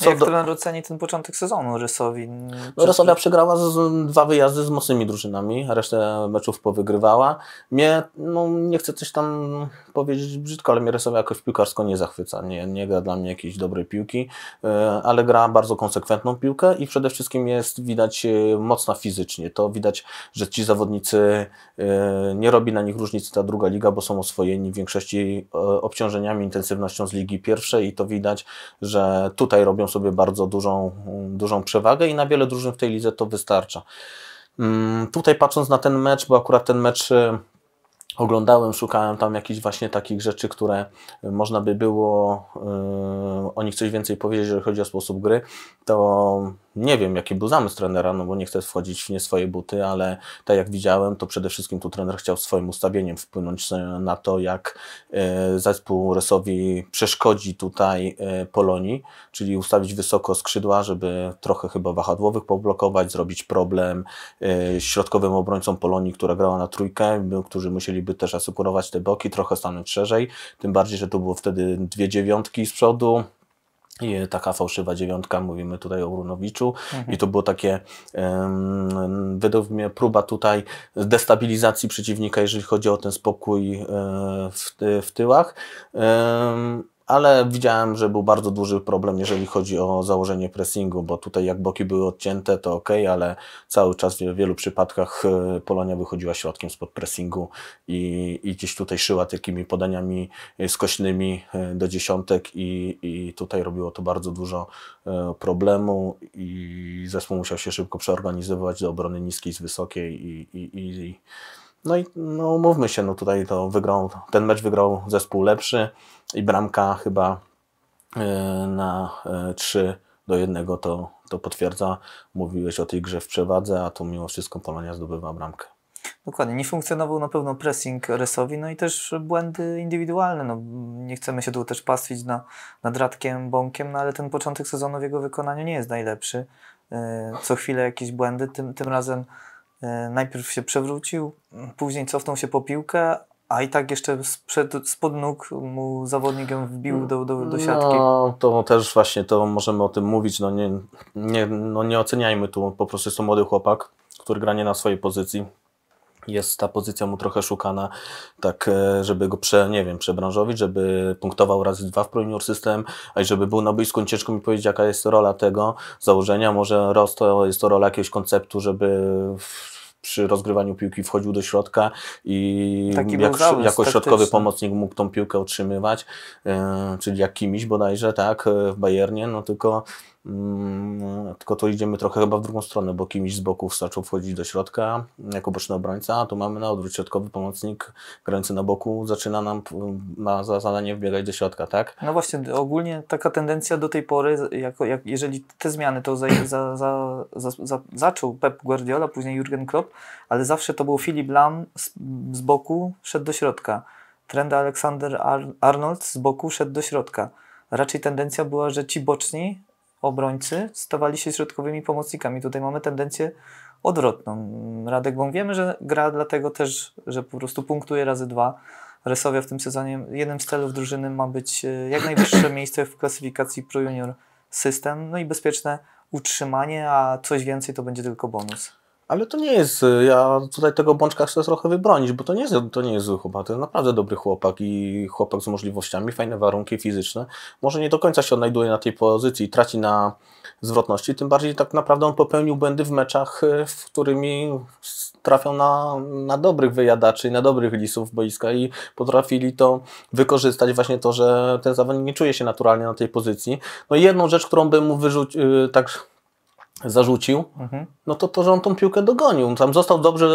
co Jak do... trener oceni ten początek sezonu Rysowi? No, Rysowia przegrała z, dwa wyjazdy z mocnymi drużynami, resztę meczów powygrywała. Mnie, no, nie chcę coś tam powiedzieć brzydko, ale mnie Rysowia jakoś piłkarsko nie zachwyca. Nie, nie gra dla mnie jakiejś dobrej piłki, e, ale gra bardzo konsekwentną piłkę i przede wszystkim jest widać mocna fizycznie. To widać, że ci zawodnicy nie robi na nich różnicy ta druga liga, bo są oswojeni przyswojeni w większości e, obciążeniami, intensywnością z Ligi Pierwszej i to widać, że tutaj robią sobie bardzo dużą, mm, dużą przewagę i na wiele drużyn w tej lidze to wystarcza. Mm, tutaj patrząc na ten mecz, bo akurat ten mecz y, oglądałem, szukałem tam jakichś właśnie takich rzeczy, które można by było y, o nich coś więcej powiedzieć, jeżeli chodzi o sposób gry, to nie wiem, jaki był zamysł trenera, no bo nie chcę wchodzić w nie swoje buty, ale tak jak widziałem, to przede wszystkim tu trener chciał swoim ustawieniem wpłynąć e, na to, jak e, zespół Resowi przeszkodzi tutaj e, Polonii, czyli ustawić wysoko skrzydła, żeby trochę chyba wahadłowych poblokować, zrobić problem środkowym obrońcom Polonii, która grała na trójkę, którzy musieliby też asekurować te boki, trochę stanąć szerzej, tym bardziej, że tu było wtedy dwie dziewiątki z przodu, i taka fałszywa dziewiątka, mówimy tutaj o Runowiczu mhm. i to było takie um, według mnie próba tutaj destabilizacji przeciwnika, jeżeli chodzi o ten spokój e, w, w, tyłach. Um, ale widziałem, że był bardzo duży problem, jeżeli chodzi o założenie pressingu, bo tutaj jak boki były odcięte, to ok, ale cały czas w wielu przypadkach e, Polonia wychodziła środkiem spod pressingu i, i gdzieś tutaj szyła takimi podaniami e, skośnymi e, do dziesiątek i, i tutaj robiło to bardzo dużo problemu i zespół musiał się szybko przeorganizować do obrony niskiej z wysokiej i, i, i no i no, umówmy się, no tutaj to wygrał, ten mecz wygrał zespół lepszy i bramka chyba e, na 3 e, do 1 to, to potwierdza. Mówiłeś o tej grze w przewadze, a tu mimo wszystko Polonia zdobywa bramkę. Dokładnie, nie funkcjonował na pewno pressing Resowi, no i też błędy indywidualne. No, nie chcemy się tu też pastwić na, nad Radkiem Bąkiem, no ale ten początek sezonu w jego wykonaniu nie jest najlepszy. E, co chwilę jakieś błędy, tym, tym razem E, najpierw się przewrócił, później cofnął się po piłkę, a i tak jeszcze sprzed, spod nóg mu zawodnik ją wbił do, do, do no, siatki. No to też właśnie to możemy o tym mówić, no nie, nie, no nie oceniajmy tu, po prostu jest to młody chłopak, który gra nie na swojej pozycji jest ta pozycja mu trochę szukana, tak e, żeby go prze, nie wiem, przebranżowić, żeby punktował raz dwa w premier System, a i żeby był na boisku ciężko mi powiedzieć jaka jest rola tego założenia, może rosto jest to rola jakiegoś konceptu, żeby w, przy rozgrywaniu piłki wchodził do środka i jak, jako taktyczny. środkowy pomocnik mógł tą piłkę otrzymywać, yy, czyli jak kimś bodajże, tak, e, w Bayernie, no tylko Mm, tylko to idziemy trochę chyba w drugą stronę, bo kimś z boków zaczął wchodzić do środka jako boczny obrońca, a tu mamy na odwrót środkowy pomocnik grający na boku zaczyna nam, mm, ma za zadanie wbiegać do środka, tak? No właśnie, ogólnie taka tendencja do tej pory, jako, jak, jeżeli te zmiany to za, za, za, za, zaczął Pep Guardiola, później Jurgen Klopp, ale zawsze to był Filip Lam z, z boku szedł do środka. Trend Alexander Ar Arnold z boku szedł do środka. Raczej tendencja była, że ci boczni obrońcy stawali się środkowymi pomocnikami. Tutaj mamy tendencję odwrotną. Radek Bąk wiemy, że gra dlatego też, że po prostu punktuje razy dwa. Resowia w tym sezonie jednym z celów drużyny ma być e, jak najwyższe miejsce w klasyfikacji Pro Junior System, no i bezpieczne utrzymanie, a coś więcej to będzie tylko bonus. Ale to nie jest, y, ja tutaj tego Bączka chcę trochę wybronić, bo to nie jest, to nie jest zły chłopak, to jest naprawdę dobry chłopak i chłopak z możliwościami, fajne warunki fizyczne. Może nie do końca się odnajduje na tej pozycji i traci na zwrotności, tym bardziej tak naprawdę on popełnił błędy w meczach, y, w którymi trafią na, na dobrych wyjadaczy, na dobrych lisów boiska i potrafili to wykorzystać właśnie to, że ten zawodnik nie czuje się naturalnie na tej pozycji. No i jedną rzecz, którą bym mu wyrzucił, y, tak zarzucił, mhm. no to to, że on tą piłkę dogonił. Tam został dobrze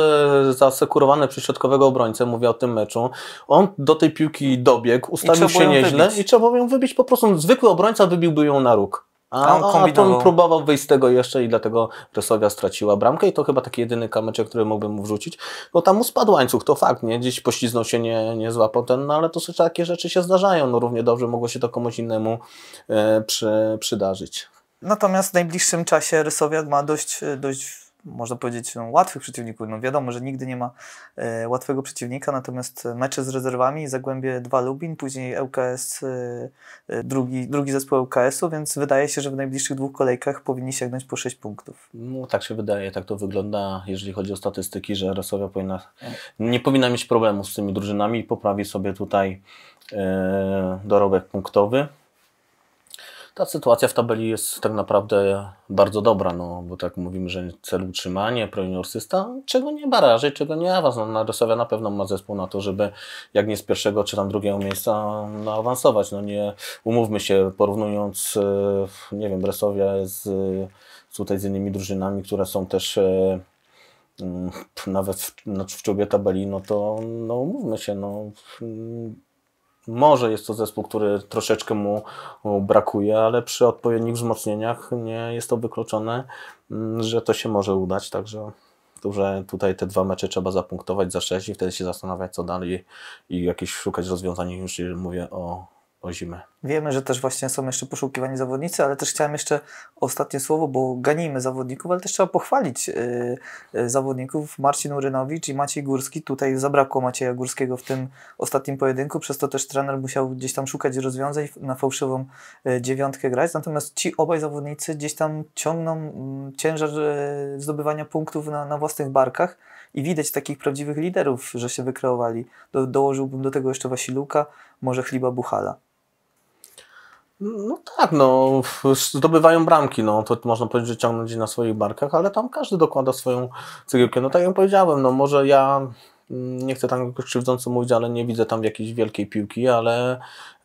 zasekurowany przez środkowego obrońcę, mówię o tym meczu. On do tej piłki dobiegł, ustawił się nieźle wybić. i trzeba było ją wybić. Po prostu zwykły obrońca wybiłby ją na róg. A, a, a próbował wyjść z tego jeszcze i dlatego Resowia straciła bramkę i to chyba taki jedyny kamyczek, który mógłbym mu wrzucić, bo tam mu spadł łańcuch, to fakt, nie? Gdzieś pośliznął się, nie, nie złapał ten, no ale to takie rzeczy się zdarzają, no równie dobrze mogło się to komuś innemu e, przy, przydarzyć. Natomiast w najbliższym czasie Rysowiak ma dość, e, dość można powiedzieć, no, łatwych przeciwników. No wiadomo, że nigdy nie ma e, łatwego przeciwnika, natomiast mecze z rezerwami, Zagłębie 2 Lubin, później ŁKS, e, e drugi, drugi zespół lks u więc wydaje się, że w najbliższych dwóch kolejkach powinni sięgnąć po 6 punktów. No tak się wydaje, tak to wygląda, jeżeli chodzi o statystyki, że Rasowia powinna, nie powinna mieć problemu z tymi drużynami i poprawi sobie tutaj e, dorobek punktowy. Ta sytuacja w tabeli jest tak naprawdę bardzo dobra, no bo tak mówimy, że cel utrzymanie, projuniorsista, czego nie baraży, czego nie awans. No, Narysowia na pewno ma zespół na to, żeby jak nie z pierwszego czy tam drugiego miejsca no, awansować. No nie umówmy się, porównując, e, nie wiem, Bresowia z, tutaj z innymi drużynami, które są też e, nawet w, znaczy w czubie tabeli, no to no, umówmy się, no może jest to zespół, który troszeczkę mu brakuje, ale przy odpowiednich wzmocnieniach nie jest to wykluczone, mm, że to się może udać. Także że tutaj te dwa mecze trzeba zapunktować za sześć i wtedy się zastanawiać, co dalej i jakieś szukać rozwiązań. Już mówię o o zimę. Wiemy, że też właśnie są jeszcze poszukiwani zawodnicy, ale też chciałem jeszcze ostatnie słowo, bo ganimy zawodników, ale też trzeba pochwalić yy, zawodników. Marcin Urynowicz i Maciej Górski. Tutaj zabrakło Macieja Górskiego w tym ostatnim pojedynku, przez to też trener musiał gdzieś tam szukać rozwiązań, na fałszywą y, dziewiątkę grać. Natomiast ci obaj zawodnicy gdzieś tam ciągną ciężar y, zdobywania punktów na, na własnych barkach i widać takich prawdziwych liderów, że się wykreowali. Do, dołożyłbym do tego jeszcze Wasiluka, może Chliba Buchala. No tak, no, zdobywają bramki, no, to można powiedzieć, że ciągnąć na swoich barkach, ale tam każdy dokłada swoją cegiełkę. No tak jak powiedziałem, no może ja mm, nie chcę tam krzywdząco mówić, ale nie widzę tam jakiejś wielkiej piłki, ale,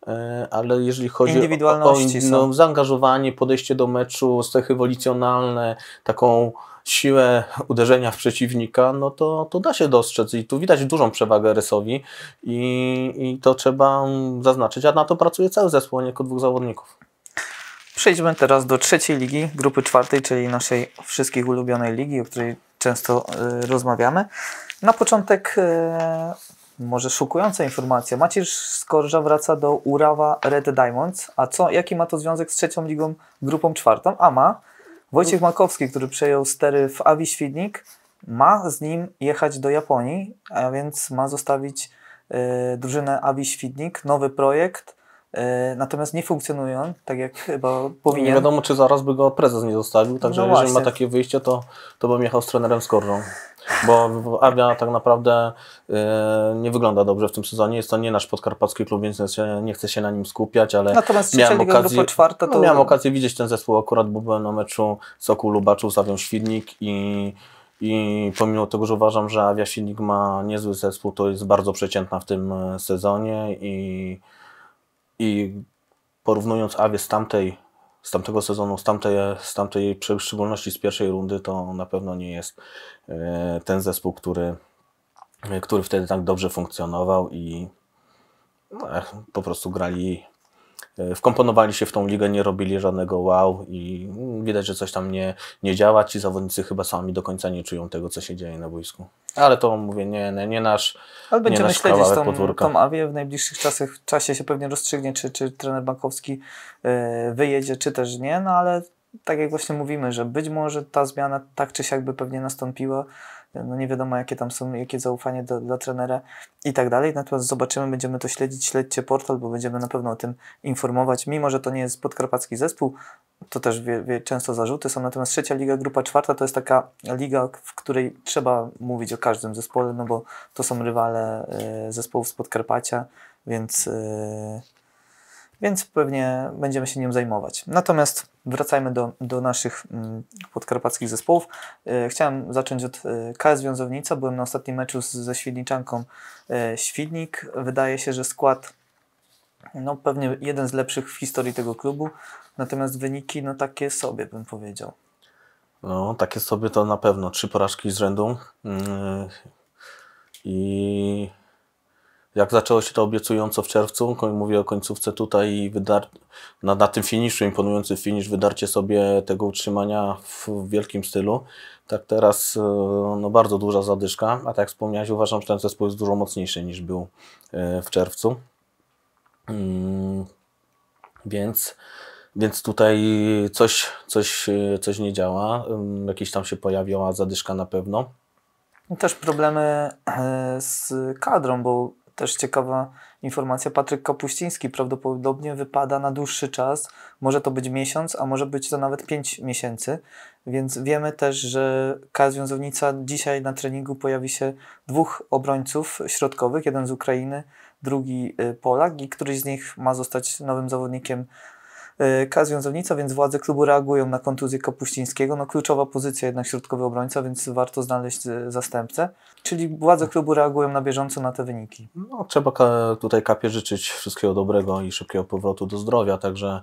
e, ale jeżeli chodzi o, o no, zaangażowanie, podejście do meczu, cechy wolicjonalne, taką siłę uderzenia w przeciwnika, no to, to da się dostrzec i tu widać dużą przewagę Rysowi i, i to trzeba zaznaczyć, a na to pracuje cały zespół, a nie tylko dwóch zawodników. Przejdźmy teraz do trzeciej ligi, grupy czwartej, czyli naszej wszystkich ulubionej ligi, o której często y, rozmawiamy. Na początek y, może szokująca informacja. Maciej Skorża wraca do Urawa Red Diamonds. A co, jaki ma to związek z trzecią ligą, grupą czwartą? A ma, Wojciech Makowski, który przejął stery w Awi Świdnik, ma z nim jechać do Japonii, a więc ma zostawić y, drużynę Awi Świdnik, nowy projekt E, natomiast nie funkcjonują tak jak chyba powinien. Nie wiadomo, czy zaraz by go prezes nie zostawił, no także no jeżeli ma takie wyjście, to, to bym jechał z trenerem z Korżą. Bo Armia tak naprawdę e, nie wygląda dobrze w tym sezonie. Jest to nie nasz podkarpacki klub, więc się, nie chcę się na nim skupiać, ale Natomiast miałem okazję, czwarta, to... no, miałem okazję widzieć ten zespół akurat, bo byłem na meczu Sokół Lubaczów, Zawią Świdnik i i pomimo tego, że uważam, że Avia Świdnik ma niezły zespół, to jest bardzo przeciętna w tym e, sezonie i i porównując Awie z tamtej, z tamtego sezonu, z tamtej, z tamtej w szczególności z pierwszej rundy, to na pewno nie jest e, ten zespół, który, który wtedy tak dobrze funkcjonował i no, po prostu grali E, wkomponowali się w tą ligę, nie robili żadnego wow i widać, że coś tam nie, nie działa. Ci zawodnicy chyba sami do końca nie czują tego, co się dzieje na boisku. Ale to mówię, nie, nie, nie nasz Ale będziemy nasz śledzić tą, podwórka. tą awię. W najbliższych czasach, czasie się pewnie rozstrzygnie, czy, czy trener Bankowski e, wyjedzie, czy też nie, no ale tak jak właśnie mówimy, że być może ta zmiana tak czy siak by pewnie nastąpiła, no nie wiadomo jakie tam są, jakie zaufanie do, dla trenera i tak dalej. Natomiast zobaczymy, będziemy to śledzić, śledźcie portal, bo będziemy na pewno o tym informować. Mimo, że to nie jest podkarpacki zespół, to też wie, wie, często zarzuty są. Natomiast trzecia liga, grupa czwarta to jest taka liga, w której trzeba mówić o każdym zespole, no bo to są rywale y, zespołów z Podkarpacia, więc... Y, więc pewnie będziemy się nim zajmować. Natomiast wracajmy do, do naszych mm, podkarpackich zespołów. E, chciałem zacząć od e, KS Wiązownica. Byłem na ostatnim meczu ze Świdniczanką e, Świdnik. Wydaje się, że skład no pewnie jeden z lepszych w historii tego klubu, natomiast wyniki no takie sobie bym powiedział. No takie sobie to na pewno. Trzy porażki z rzędu yy, i jak zaczęło się to obiecująco w czerwcu, mówię o końcówce tutaj i na, na, tym finiszu, imponujący finisz, wydarcie sobie tego utrzymania w, w wielkim stylu. Tak teraz e, no, bardzo duża zadyszka, a tak jak wspomniałeś, uważam, że ten zespół jest dużo mocniejszy niż był e, w czerwcu. Mm, więc więc tutaj coś, coś, e, coś nie działa, mm, jakieś tam się pojawiła zadyszka na pewno. Też problemy z kadrą, bo też ciekawa informacja, Patryk Kapuściński prawdopodobnie wypada na dłuższy czas. Może to być miesiąc, a może być to nawet pięć miesięcy. Więc wiemy też, że Kazwiązownica dzisiaj na treningu pojawi się dwóch obrońców środkowych, jeden z Ukrainy, drugi y, Polak i któryś z nich ma zostać nowym zawodnikiem E, k więc władze klubu reagują na kontuzję Kapuścińskiego. No kluczowa pozycja jednak środkowy obrońca, więc warto znaleźć e, zastępcę. Czyli władze klubu reagują na bieżąco na te wyniki. No, trzeba tutaj Kapie życzyć wszystkiego dobrego i szybkiego powrotu do zdrowia, także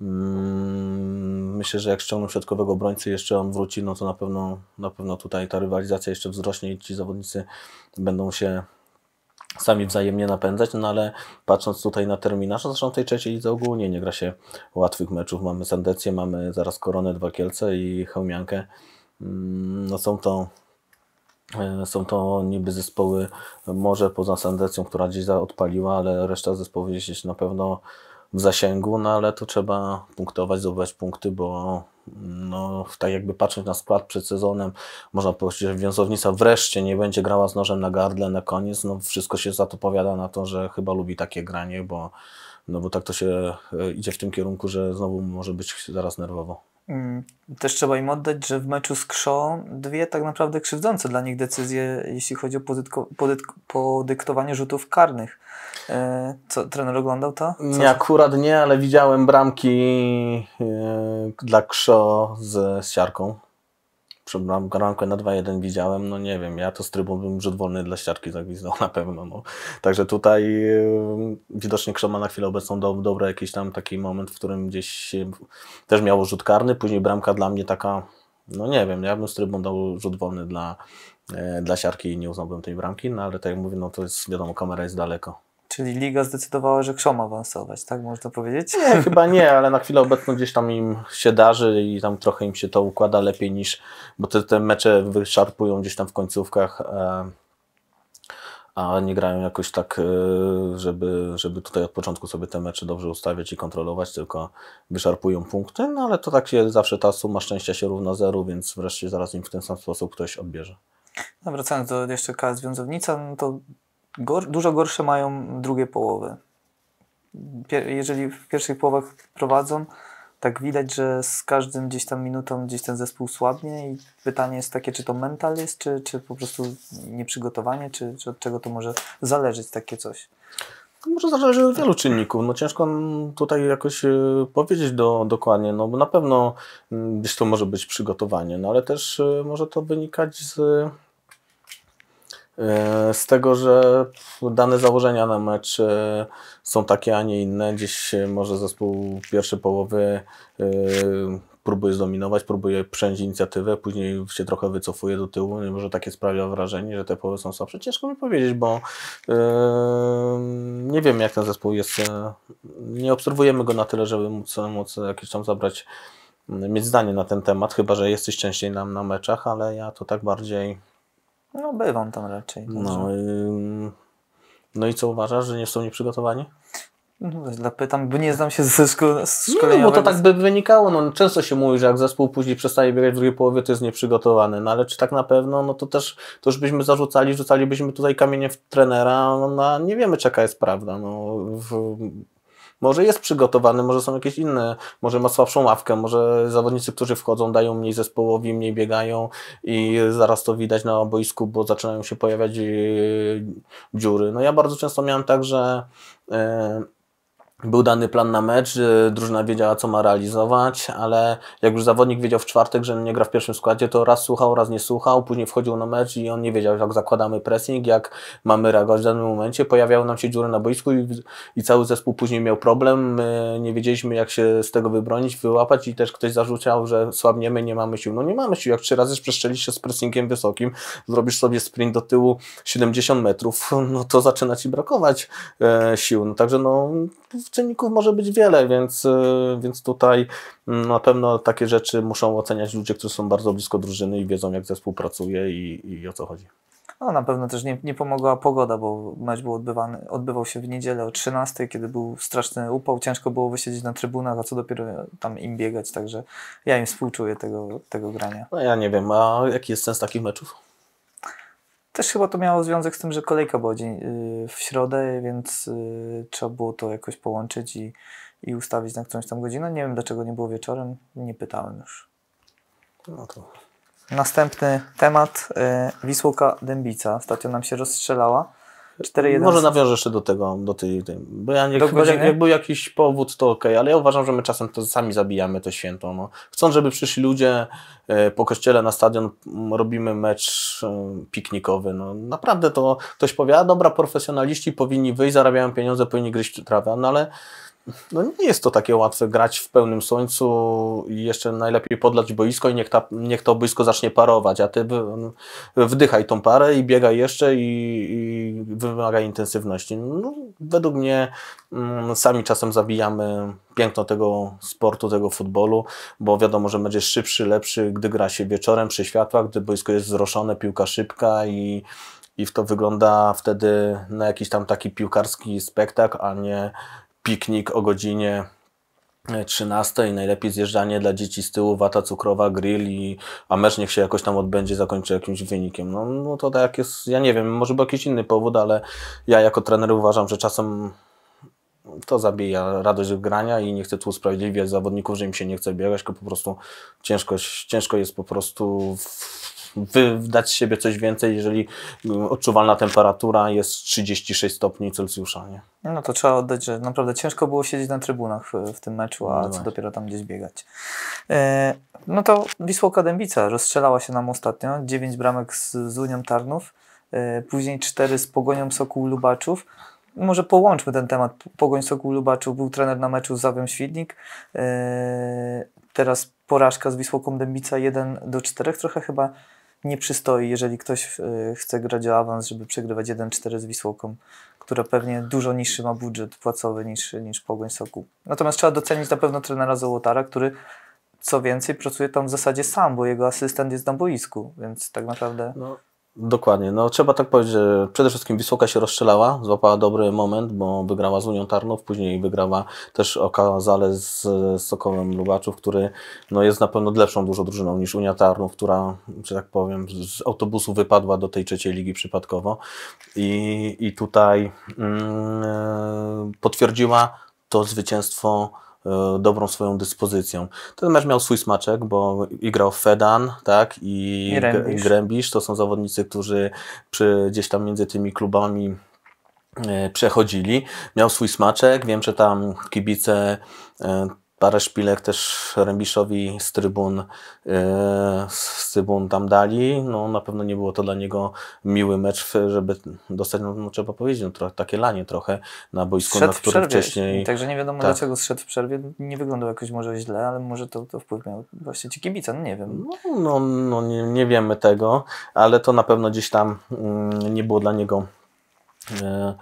mm, myślę, że jak ściągną środkowego obrońcy jeszcze on wróci, no to na pewno, na pewno tutaj ta rywalizacja jeszcze wzrośnie i ci zawodnicy będą się sami wzajemnie napędzać, no ale patrząc tutaj na terminarz, no zresztą w tej trzeciej lidze ogólnie nie gra się łatwych meczów. Mamy Sandecję, mamy zaraz Koronę, Dwa Kielce i Hełmiankę. Mm, no są to e, są to niby zespoły może poza Sandecją, która gdzieś odpaliła, ale reszta zespołów gdzieś na pewno w zasięgu, no ale to trzeba punktować, zdobywać punkty, bo no, tak jakby patrząc na skład przed sezonem, można powiedzieć, że Wiązownica wreszcie nie będzie grała z nożem na gardle na koniec. No, wszystko się za to powiada na to, że chyba lubi takie granie, bo, no, bo tak to się e, idzie w tym kierunku, że znowu może być zaraz nerwowo. Mm, też trzeba im oddać, że w meczu z Krzą dwie tak naprawdę krzywdzące dla nich decyzje, jeśli chodzi o podyktowanie rzutów karnych. E, co, trener oglądał to? Co? Nie, akurat nie, ale widziałem bramki e, dla Krzo z, z siarką. Bramkę na 2-1 widziałem, no nie wiem, ja to z trybun bym rzut wolny dla siarki zagwizdał na pewno. No. Także tutaj e, widocznie Krzo ma na chwilę obecną do, dobry jakiś tam taki moment, w którym gdzieś też miało rzut karny, później bramka dla mnie taka, no nie wiem, ja bym z trybun dał rzut wolny dla, dla siarki i nie uznałbym tej bramki, no ale tak jak mówię, no to jest wiadomo, kamera jest daleko. Czyli liga zdecydowała, że chcą awansować, tak można powiedzieć? Nie, chyba nie, ale na chwilę obecną gdzieś tam im się darzy i tam trochę im się to układa lepiej niż, bo te, te mecze wyszarpują gdzieś tam w końcówkach, e, a nie grają jakoś tak, e, żeby, żeby tutaj od początku sobie te mecze dobrze ustawiać i kontrolować, tylko wyszarpują punkty, no ale to tak się zawsze ta suma szczęścia się równa zeru, więc wreszcie zaraz im w ten sam sposób ktoś odbierze. No, wracając do jeszcze KS Wiązownica, no to Gor dużo gorsze mają drugie połowy. Pier jeżeli w pierwszych połowach prowadzą, tak widać, że z każdym gdzieś tam minutą gdzieś ten zespół słabnie i pytanie jest takie, czy to mental jest, czy, czy po prostu nieprzygotowanie, czy, czy od czego to może zależeć takie coś. No, może zależy od wielu czynników. No ciężko tutaj jakoś y, powiedzieć do, dokładnie, no bo na pewno gdzieś to może być przygotowanie, no ale też y, może to wynikać z E, z tego, że dane założenia na mecz e, są takie, a nie inne. Dziś może zespół pierwszej połowy e, próbuje zdominować, próbuje przejąć inicjatywę, później się trochę wycofuje do tyłu. Nie może takie sprawia wrażenie, że te połowy są słabsze. Ciężko mi powiedzieć, bo nie wiem, jak ten zespół jest. Nie obserwujemy go na tyle, żeby móc, móc jakieś tam zabrać, mieć zdanie na ten temat, chyba że jesteś częściej nam na meczach, ale ja to tak bardziej no, bywam tam raczej. No, yy, no i co uważasz, że nie są nieprzygotowani? No, zapytam, bo nie znam się ze szko- No, bo to tak by wynikało. No, często się mówi, że jak zespół później przestaje biegać w drugiej połowie, to jest nieprzygotowany. No ale czy tak na pewno, no to też to już byśmy zarzucali, rzucalibyśmy tutaj kamienie w trenera, no, no nie wiemy, czeka jest prawda. No, w, może jest przygotowany, może są jakieś inne, może ma słabszą ławkę, może zawodnicy, którzy wchodzą, dają mniej zespołowi, mniej biegają i zaraz to widać na boisku, bo zaczynają się pojawiać yy, dziury. No ja bardzo często miałem tak, że. Yy, był dany plan na mecz, y, drużyna wiedziała, co ma realizować, ale jak już zawodnik wiedział w czwartek, że nie gra w pierwszym składzie, to raz słuchał, raz nie słuchał, później wchodził na mecz i on nie wiedział, jak zakładamy pressing, jak mamy reagować w danym momencie. Pojawiały nam się dziury na boisku i, i cały zespół później miał problem. My nie wiedzieliśmy, jak się z tego wybronić, wyłapać i też ktoś zarzucał, że słabniemy, nie mamy sił. No nie mamy sił, jak trzy razy przestrzelisz się z pressingiem wysokim, zrobisz sobie sprint do tyłu 70 metrów, no to zaczyna Ci brakować e, sił. No także no czynników może być wiele, więc, y, więc tutaj mm, na pewno takie rzeczy muszą oceniać ludzie, którzy są bardzo blisko drużyny i wiedzą, jak zespół pracuje i, i o co chodzi. No, na pewno też nie, nie pomogła pogoda, bo mecz był odbywany, odbywał się w niedzielę o 13, kiedy był straszny upał, ciężko było wysiedzieć na trybunach, a co dopiero tam im biegać, także ja im współczuję tego, tego grania. No ja nie wiem, a jaki jest sens takich meczów? Też chyba to miało związek z tym, że kolejka była dzień, y, w środę, więc y, trzeba było to jakoś połączyć i, i ustawić na którąś tam godzinę. Nie wiem dlaczego nie było wieczorem, nie pytałem już. No to... Następny temat. Y, Wisłoka Dębica. Ostatnio nam się rozstrzelała. 4-1. Może nawiążę jeszcze do tego, do tej, tej bo ja nie, do chyba, jak, jak był jakiś powód, to ok, ale ja uważam, że my czasem to sami zabijamy to święto. No. Chcąc, żeby przyszli ludzie e, po kościele na stadion, robimy mecz e, piknikowy. No. Naprawdę to ktoś powie, a dobra, profesjonaliści powinni wyjść, zarabiają pieniądze, powinni gryźć trawę, no ale no nie jest to takie łatwe grać w pełnym słońcu i jeszcze najlepiej podlać boisko i niech, ta, niech to boisko zacznie parować, a ty wdychaj tą parę i biegaj jeszcze i, i wymaga intensywności. No, według mnie mm, sami czasem zabijamy piękno tego sportu, tego futbolu, bo wiadomo, że będziesz szybszy, lepszy, gdy gra się wieczorem przy światłach, gdy boisko jest wzroszone, piłka szybka i i to wygląda wtedy na jakiś tam taki piłkarski spektakl, a nie piknik o godzinie 13 e, najlepiej zjeżdżanie dla dzieci z tyłu, wata cukrowa, grill, i, a mecz niech się jakoś tam odbędzie, zakończy jakimś wynikiem. No, no to tak jest, ja nie wiem, może był jakiś inny powód, ale ja jako trener uważam, że czasem to zabija radość grania i nie chcę tu usprawiedliwiać zawodników, że im się nie chce biegać, tylko po prostu ciężko, ciężko jest po prostu w wydać z siebie coś więcej, jeżeli mm, odczuwalna temperatura jest 36 stopni Celsjusza. Nie? No to trzeba oddać, że naprawdę ciężko było siedzieć na trybunach w tym meczu, a no co dopiero tam gdzieś biegać. E, no to Wisłoka Dębica rozstrzelała się nam ostatnio, 9 bramek z, z Unią Tarnów, e, później 4 z Pogonią Sokół Lubaczów. Może połączmy ten temat. Pogoń Sokół Lubaczów był trener na meczu z Zawią Świdnik. E, teraz porażka z Wisłoką Dębica 1 do 4, trochę chyba nie przystoi, jeżeli ktoś e, chce grać o awans, żeby przegrywać 1-4 z Wisłoką, która pewnie dużo niższy ma budżet płacowy niż, niż Pogoń Sokół. Natomiast trzeba docenić na pewno trenera Złotara, który co więcej pracuje tam w zasadzie sam, bo jego asystent jest na boisku, więc tak naprawdę... No Dokładnie, no trzeba tak powiedzieć, że przede wszystkim Wisłoka się rozstrzelała, złapała dobry moment, bo wygrała z Unią Tarnów, później wygrała też okazale z, z Sokołem Lubaczów, który no, jest na pewno lepszą dużo drużyną niż Unia Tarnów, która, że tak powiem, z autobusu wypadła do tej trzeciej ligi przypadkowo i, i tutaj yy, potwierdziła to zwycięstwo E, dobrą swoją dyspozycją. Ten mecz miał swój smaczek, bo i grał Fedan tak, i, I Grębisz. Grębisz. To są zawodnicy, którzy przy, gdzieś tam między tymi klubami e, przechodzili. Miał swój smaczek. Wiem, że tam kibice e, Parę szpilek też Rębiszowi z trybun, e, z trybun tam dali. No, na pewno nie było to dla niego miły mecz, żeby dostać, no, no, trzeba powiedzieć, no, trochę, takie lanie trochę na boisku, na którym wcześniej... Także nie wiadomo tak. dlaczego zszedł w przerwie. Nie wyglądał jakoś może źle, ale może to, to wpływ miał właśnie ci kibica, no nie wiem. No, no, no nie, nie wiemy tego, ale to na pewno gdzieś tam mm, nie było dla niego... E, e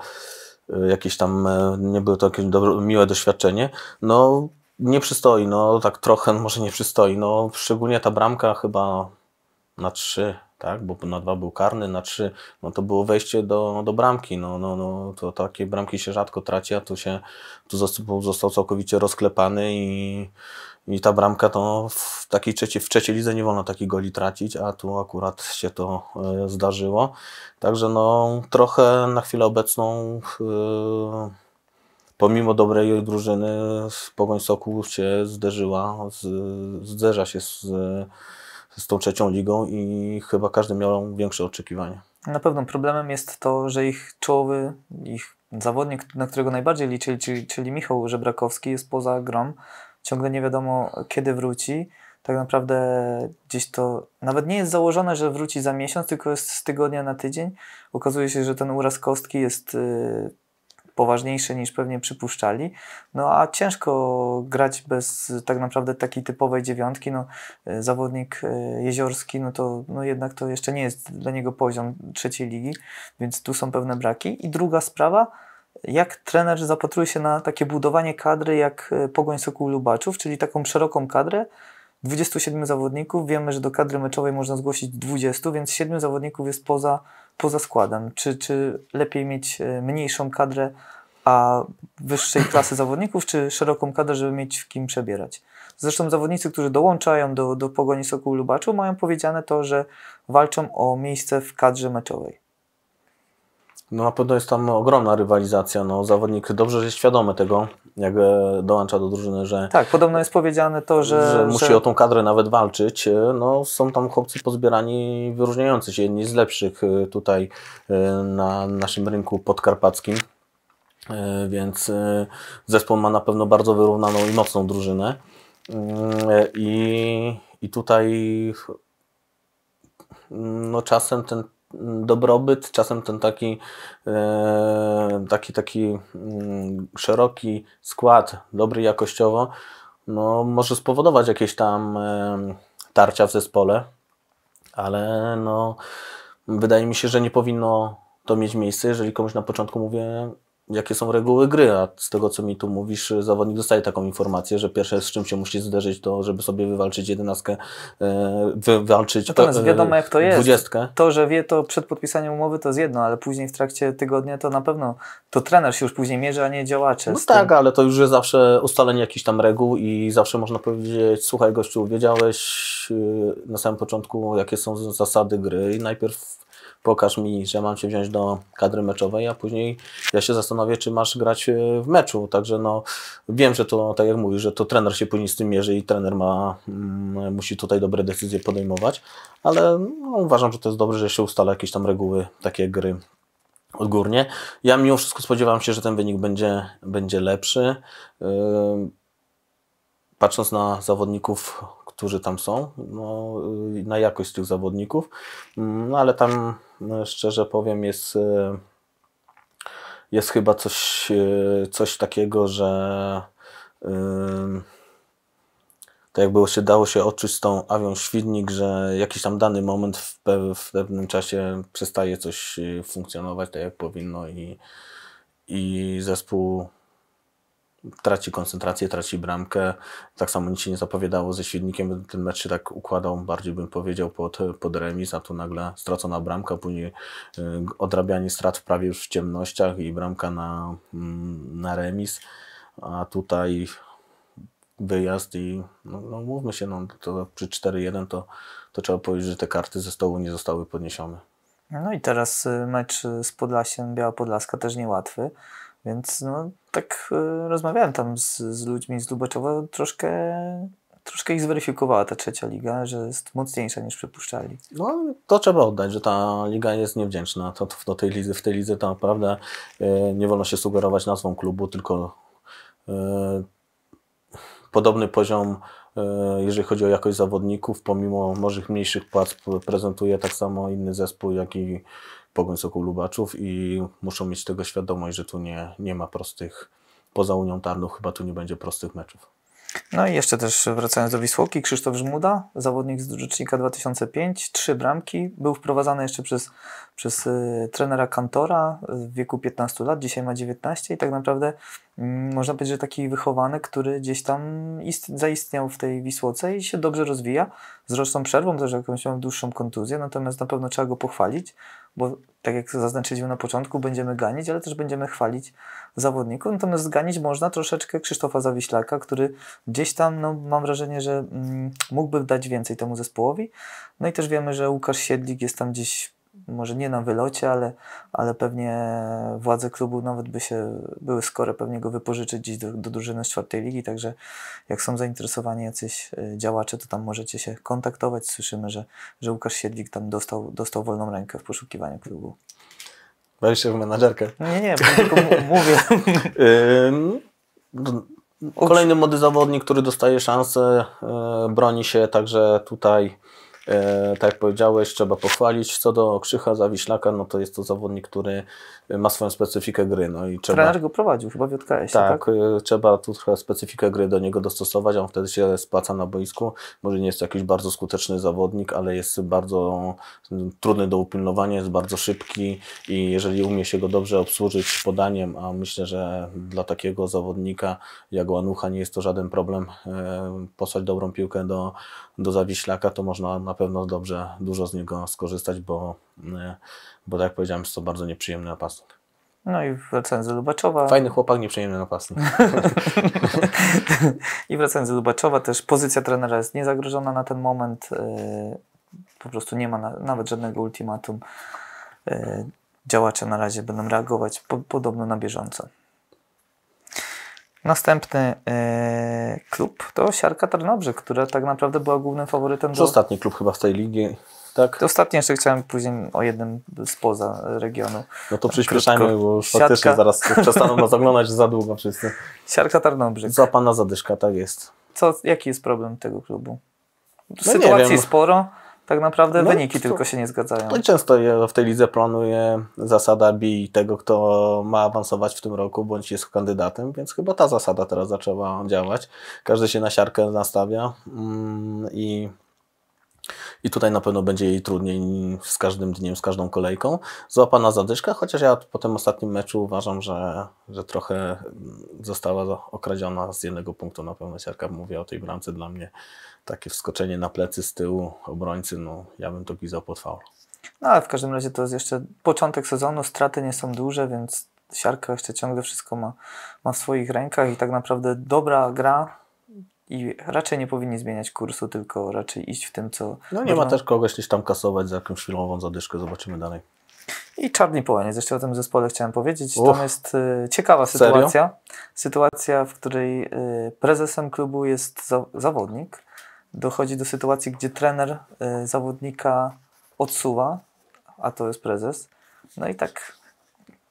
jakieś tam, e, nie było to jakieś dobro, miłe doświadczenie. No, nie przystoi, no tak trochę, no, może nie przystoi. No, szczególnie ta bramka chyba na trzy, tak? Bo na dwa był karny, na trzy, no to było wejście do, do bramki. No, no, no, to takie bramki się rzadko traci, a tu się tu został, został całkowicie rozklepany i, i ta bramka to w takiej trzeciej, w trzeciej lidze nie wolno takich goli tracić, a tu akurat się to y, zdarzyło. Także no trochę na chwilę obecną. Y, pomimo dobrej drużyny z Pogoń Sokół się zderzyła, z, zderza się z, z tą trzecią ligą i chyba każdy miał większe oczekiwania. Na pewno problemem jest to, że ich czołowy, ich zawodnik, na którego najbardziej liczyli, czyli, czyli Michał Żebrakowski, jest poza grom. Ciągle nie wiadomo, kiedy wróci. Tak naprawdę gdzieś to nawet nie jest założone, że wróci za miesiąc, tylko jest z tygodnia na tydzień. Okazuje się, że ten uraz kostki jest y, poważniejsze niż pewnie przypuszczali. No a ciężko grać bez tak naprawdę takiej typowej dziewiątki. No, e, zawodnik e, jeziorski, no to no jednak to jeszcze nie jest dla niego poziom trzeciej ligi, więc tu są pewne braki. I druga sprawa, jak trener zapatruje się na takie budowanie kadry jak e, Pogoń Sokół Lubaczów, czyli taką szeroką kadrę, 27 zawodników. Wiemy, że do kadry meczowej można zgłosić 20, więc 7 zawodników jest poza poza składem, Czy, czy lepiej mieć e, mniejszą kadrę, a wyższej klasy zawodników, czy szeroką kadrę, żeby mieć w kim przebierać? Zresztą zawodnicy, którzy dołączają do, do Pogoni Sokół Lubaczu mają powiedziane to, że walczą o miejsce w kadrze meczowej. No na pewno jest tam ogromna rywalizacja. No, zawodnik dobrze jest świadomy tego, jak e, dołącza do drużyny, że. Tak, podobno jest powiedziane to, że. że musi że... o tą kadrę nawet walczyć. E, no, są tam chłopcy pozbierani wyróżniający się, jedni z lepszych e, tutaj na naszym rynku podkarpackim. Więc zespół ma na pewno bardzo wyrównaną i mocną drużynę. Mm, I, i tutaj no, czasem ten dobrobyt, czasem ten taki, e, taki, taki mm, szeroki skład, dobry jakościowo, no, może spowodować jakieś tam e, tarcia w zespole, ale no, wydaje mi się, że nie powinno to mieć miejsce, jeżeli komuś na początku mówię, jakie są reguły gry, a z tego co mi tu mówisz, zawodnik dostaje taką informację, że pierwsze z czym się musi zderzyć to, żeby sobie wywalczyć jedenastkę, e, wywalczyć Natomiast e, wiadomo jak to jest. Dwudziestkę. To, że wie to przed podpisaniem umowy to jest jedno, ale później w trakcie tygodnia to na pewno to trener się już później mierzy, a nie działacze. No tak, ale to już jest zawsze ustalenie jakichś tam reguł i zawsze można powiedzieć, słuchaj gościu, wiedziałeś y, na samym początku jakie są zasady gry i najpierw pokaż mi, że mam Cię wziąć do kadry meczowej, a później ja się zastanowię, czy masz grać e, w meczu. Także no, wiem, że to, tak jak mówisz, że to trener się później z tym mierzy i trener ma, mm, musi tutaj dobre decyzje podejmować, ale no, uważam, że to jest dobrze, że się ustala jakieś tam reguły takie gry odgórnie. Ja mimo wszystko spodziewam się, że ten wynik będzie, będzie lepszy. Yy, patrząc na zawodników którzy tam są, no, y, na jakość tych zawodników, mm, no ale tam no, szczerze powiem jest, y, jest chyba coś, y, coś takiego, że tak jakby się dało się odczuć z tą awią Świdnik, że jakiś tam dany moment w, w pewnym czasie przestaje coś funkcjonować tak jak powinno i, i zespół traci koncentrację, traci bramkę. Tak samo nic się nie zapowiadało ze Świdnikiem, ten mecz się tak układał, bardziej bym powiedział, pod, pod remis, a tu nagle stracona bramka, później y, odrabianie strat prawie już w ciemnościach i bramka na, mm, na remis, a tutaj wyjazd i no, no mówmy się, no, to przy 4-1 to, to trzeba powiedzieć, że te karty ze stołu nie zostały podniesione. No i teraz y, mecz z Podlasiem, Biała Podlaska też niełatwy. Więc no, tak y, rozmawiałem tam z, z ludźmi z Lubaczowa, troszkę, troszkę ich zweryfikowała ta trzecia liga, że jest mocniejsza niż przypuszczali. No to trzeba oddać, że ta liga jest niewdzięczna. To, to, tej lidze, w tej lidze to naprawdę y, nie wolno się sugerować nazwą klubu, tylko y, podobny poziom jeżeli chodzi o jakość zawodników, pomimo może mniejszych płac prezentuje tak samo inny zespół, jak i Pogoń Sokół Lubaczów i muszą mieć tego świadomość, że tu nie, nie ma prostych, poza Unią Tarnów chyba tu nie będzie prostych meczów. No i jeszcze też wracając do Wisłoki, Krzysztof Żmuda, zawodnik z rzecznika 2005, trzy bramki, był wprowadzany jeszcze przez, przez y, trenera Kantora w wieku 15 lat, dzisiaj ma 19 i tak naprawdę y, można powiedzieć, że taki wychowany, który gdzieś tam ist, zaistniał w tej Wisłoce i się dobrze rozwija, z roczną przerwą, też jakąś dłuższą kontuzję, natomiast na pewno trzeba go pochwalić, bo tak jak zaznaczyliśmy na początku, będziemy ganić, ale też będziemy chwalić zawodników. Natomiast zganić można troszeczkę Krzysztofa Zawiślaka, który gdzieś tam, no, mam wrażenie, że mm, mógłby dać więcej temu zespołowi. No i też wiemy, że Łukasz Siedlik jest tam gdzieś może nie na wylocie, ale, ale pewnie władze klubu nawet by się były skore pewnie go wypożyczyć gdzieś do, do drużyny z czwartej ligi, także jak są zainteresowani jacyś e, działacze, to tam możecie się kontaktować. Słyszymy, że, że Łukasz Siedlik tam dostał, dostał wolną rękę w poszukiwaniu klubu. Weź się w menadżerkę. Nie, nie, tylko mówię. No, kolejny młody zawodnik, który dostaje szansę, e, broni się, także tutaj E, tak jak powiedziałeś, trzeba pochwalić. Co do Krzycha Zawiślaka, no to jest to zawodnik, który ma swoją specyfikę gry. No i trzeba, Trener go prowadził chyba w JKS, tak, tak? E, trzeba tu trochę specyfikę gry do niego dostosować, on wtedy się spłaca na boisku. Może nie jest to jakiś bardzo skuteczny zawodnik, ale jest bardzo mm, trudny do upilnowania, jest bardzo szybki i jeżeli umie się go dobrze obsłużyć podaniem, a myślę, że dla takiego zawodnika jak Łanucha nie jest to żaden problem e, posłać dobrą piłkę do, do zawiślaka, to można na pewno dobrze, dużo z niego skorzystać, bo, e, bo tak jak powiedziałem, jest to bardzo nieprzyjemny napastnik. No i wracając do Lubaczowa. Fajny chłopak, nieprzyjemny napastnik. I wracając do Lubaczowa, też pozycja trenera jest niezagrożona na ten moment. E, po prostu nie ma nawet żadnego ultimatum. E, działacze na razie będą reagować podobno na bieżąco. Następny e, klub to Siarka Tarnobrzeg, która tak naprawdę była głównym faworytem. To do... ostatni klub chyba w tej ligi, tak? To ostatni jeszcze chciałem później o jednym spoza regionu. No to przyspieszajmy, bo już Siatka. faktycznie zaraz przestaną nas oglądać za długo wszyscy. Siarka Tarnobrzeg. Za pana zadyszka, tak jest. Co, jaki jest problem tego klubu? No Sytuacji sporo. Tak naprawdę no, wyniki tylko się nie zgadzają. No i często w tej lidze planuje zasada bij tego, kto ma awansować w tym roku, bądź jest kandydatem, więc chyba ta zasada teraz zaczęła działać. Każdy się na siarkę nastawia mm, i i tutaj na pewno będzie jej trudniej z każdym dniem, z każdą kolejką. Złapana zadyszka, chociaż ja po tym ostatnim meczu uważam, że, że trochę została okradziona z jednego punktu na pewno siarka. Mówię o tej bramce dla mnie takie wskoczenie na plecy z tyłu obrońcy, no ja bym to pisał pod faul. No ale w każdym razie to jest jeszcze początek sezonu, straty nie są duże, więc siarka jeszcze ciągle wszystko ma, ma w swoich rękach i tak naprawdę dobra gra i raczej nie powinni zmieniać kursu, tylko raczej iść w tym, co... No nie można... ma też kogoś gdzieś tam kasować za jakąś chwilową zadyszkę, zobaczymy dalej. I czarny Połaniec, jeszcze o tym zespole chciałem powiedzieć. Uch. Tam jest y, ciekawa sytuacja. Serio? Sytuacja, w której y, prezesem klubu jest za zawodnik, dochodzi do sytuacji, gdzie trener y, zawodnika odsuwa, a to jest prezes. No i tak,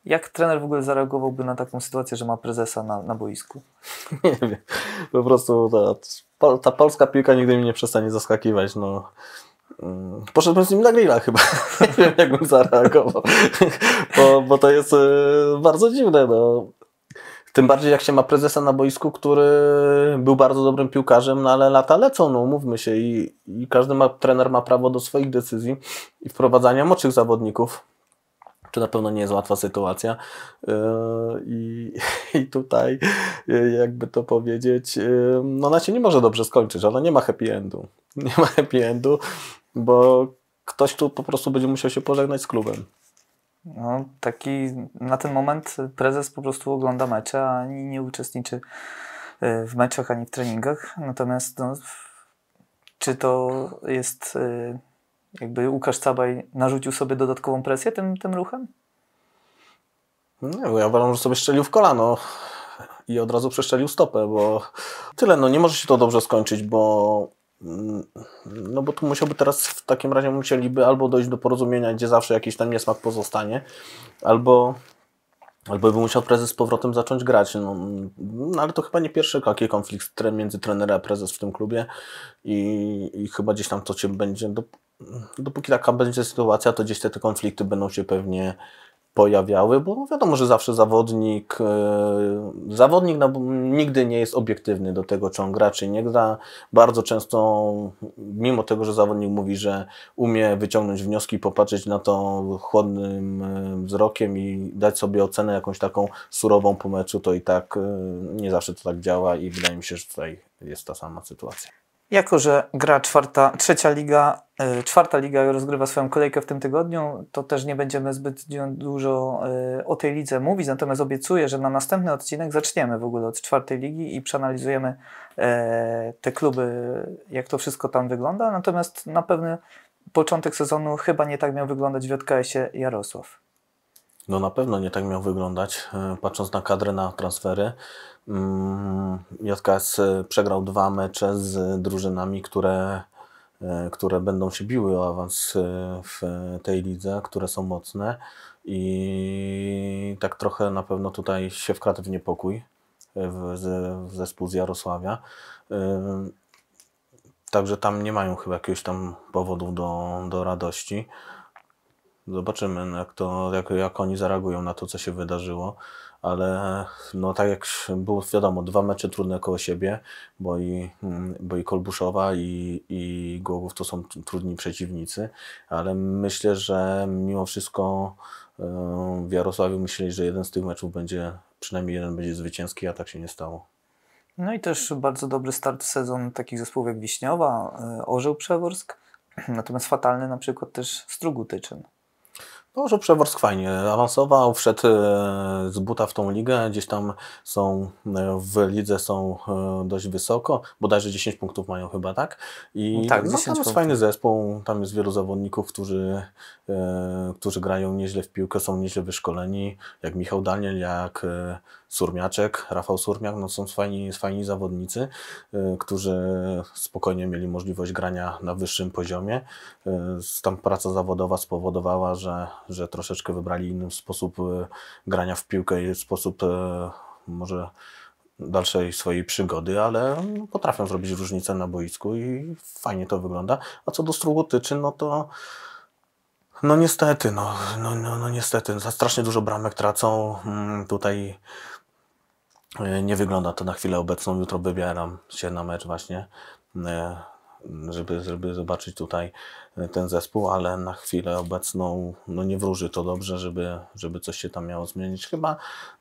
jak trener w ogóle zareagowałby na taką sytuację, że ma prezesa na, na boisku? Nie wiem, po prostu ta, ta polska piłka nigdy mnie nie przestanie zaskakiwać. No. Mm, poszedłbym z nim na grilla chyba. Nie wiem, jak bym zareagował. bo, bo to jest y, bardzo dziwne. No. Tym bardziej jak się ma prezesa na boisku, który był bardzo dobrym piłkarzem, no ale lata lecą, no mówmy się i, i każdy ma, trener ma prawo do swoich decyzji i wprowadzania młodszych zawodników. Czy na pewno nie jest łatwa sytuacja. Yy, I, tutaj, yy, jakby to powiedzieć, yy, no ona się nie może dobrze skończyć, ona nie ma happy endu. Nie ma happy endu, bo ktoś tu po prostu będzie musiał się pożegnać z klubem. No, taki na ten moment prezes po prostu ogląda mecze, a nie uczestniczy e, w meczach ani w treningach. Natomiast no, czy to jest e, jakby Łukasz Cabaj narzucił sobie dodatkową presję tym, tym ruchem? No nie, bo ja uważam, że sobie szczelił w kolano i od razu przeszczelił stopę, bo tyle, no nie może się to dobrze skończyć, bo Mm, no bo tu musiałby teraz w takim razie musieliby albo dojść do porozumienia, gdzie zawsze jakiś ten niesmak pozostanie, albo, albo by musiał prezes z powrotem zacząć grać. No, no ale to chyba nie pierwszy taki konflikt między trenerem a prezes w tym klubie i, i chyba gdzieś tam to cię będzie. Dop, dopóki taka będzie sytuacja, to gdzieś te, te konflikty będą się pewnie pojawiały, bo no wiadomo, że zawsze zawodnik, e, zawodnik no, nigdy nie jest obiektywny do tego, czy on gra, czy nie gra. Bardzo często, mimo tego, że zawodnik mówi, że umie wyciągnąć wnioski, popatrzeć na to chłodnym e, wzrokiem i dać sobie ocenę jakąś taką surową po meczu, to i tak e, nie zawsze to tak działa i wydaje mi się, że tutaj jest ta sama sytuacja. Jako, że gra czwarta, trzecia liga, e, czwarta liga rozgrywa swoją kolejkę w tym tygodniu, to też nie będziemy zbyt dużo e, o tej lidze mówić, natomiast obiecuję, że na następny odcinek zaczniemy w ogóle od czwartej ligi i przeanalizujemy e, te kluby, jak to wszystko tam wygląda. Natomiast na pewno początek sezonu chyba nie tak miał wyglądać w JKS-ie Jarosław. No na pewno nie tak miał wyglądać, e, patrząc na kadrę, na transfery. Mm, JKS e, przegrał dwa mecze z e, drużynami, które, które będą się biły o awans w tej lidze, które są mocne i tak trochę na pewno tutaj się wkradł w niepokój w, w zespół z Jarosławia. Także tam nie mają chyba jakiegoś tam powodów do, do radości. Zobaczymy, jak, to, jak, jak oni zareagują na to, co się wydarzyło, ale no, tak jak było wiadomo, dwa mecze trudne koło siebie, bo i, bo i Kolbuszowa i, i Głogów to są trudni przeciwnicy, ale myślę, że mimo wszystko e, w Jarosławiu myśleli, że jeden z tych meczów będzie, przynajmniej jeden będzie zwycięski, a tak się nie stało. No i też bardzo dobry start w sezon takich zespołów jak Wiśniowa, e, Orzeł Przeworsk, natomiast fatalny na przykład też Tyczyn. Położył no, Przeworsk fajnie, awansował, wszedł e, z buta w tą ligę, gdzieś tam są, e, w lidze są e, dość wysoko, bodajże 10 punktów mają chyba, tak? I no tak, no, tam punktów. jest fajny zespół, tam jest wielu zawodników, którzy, którzy grają nieźle w piłkę, są nieźle wyszkoleni, jak Michał Daniel, jak Surmiaczek, Rafał Surmiak, no są fajni, fajni zawodnicy, y, którzy spokojnie mieli możliwość grania na wyższym poziomie. Y, tam praca zawodowa spowodowała, że, że troszeczkę wybrali inny sposób y, grania w piłkę i sposób może dalszej swojej przygody, ale potrafią zrobić różnicę na boisku i fajnie to wygląda. A co do Strugotyczy, no to no niestety, no, no, no, no niestety, za strasznie dużo bramek tracą mm, tutaj E, nie wygląda to na chwilę obecną. Jutro wybieram się na mecz właśnie, e, żeby, żeby zobaczyć tutaj e, ten zespół, ale na chwilę obecną no nie wróży to dobrze, żeby, żeby coś się tam miało zmienić. Chyba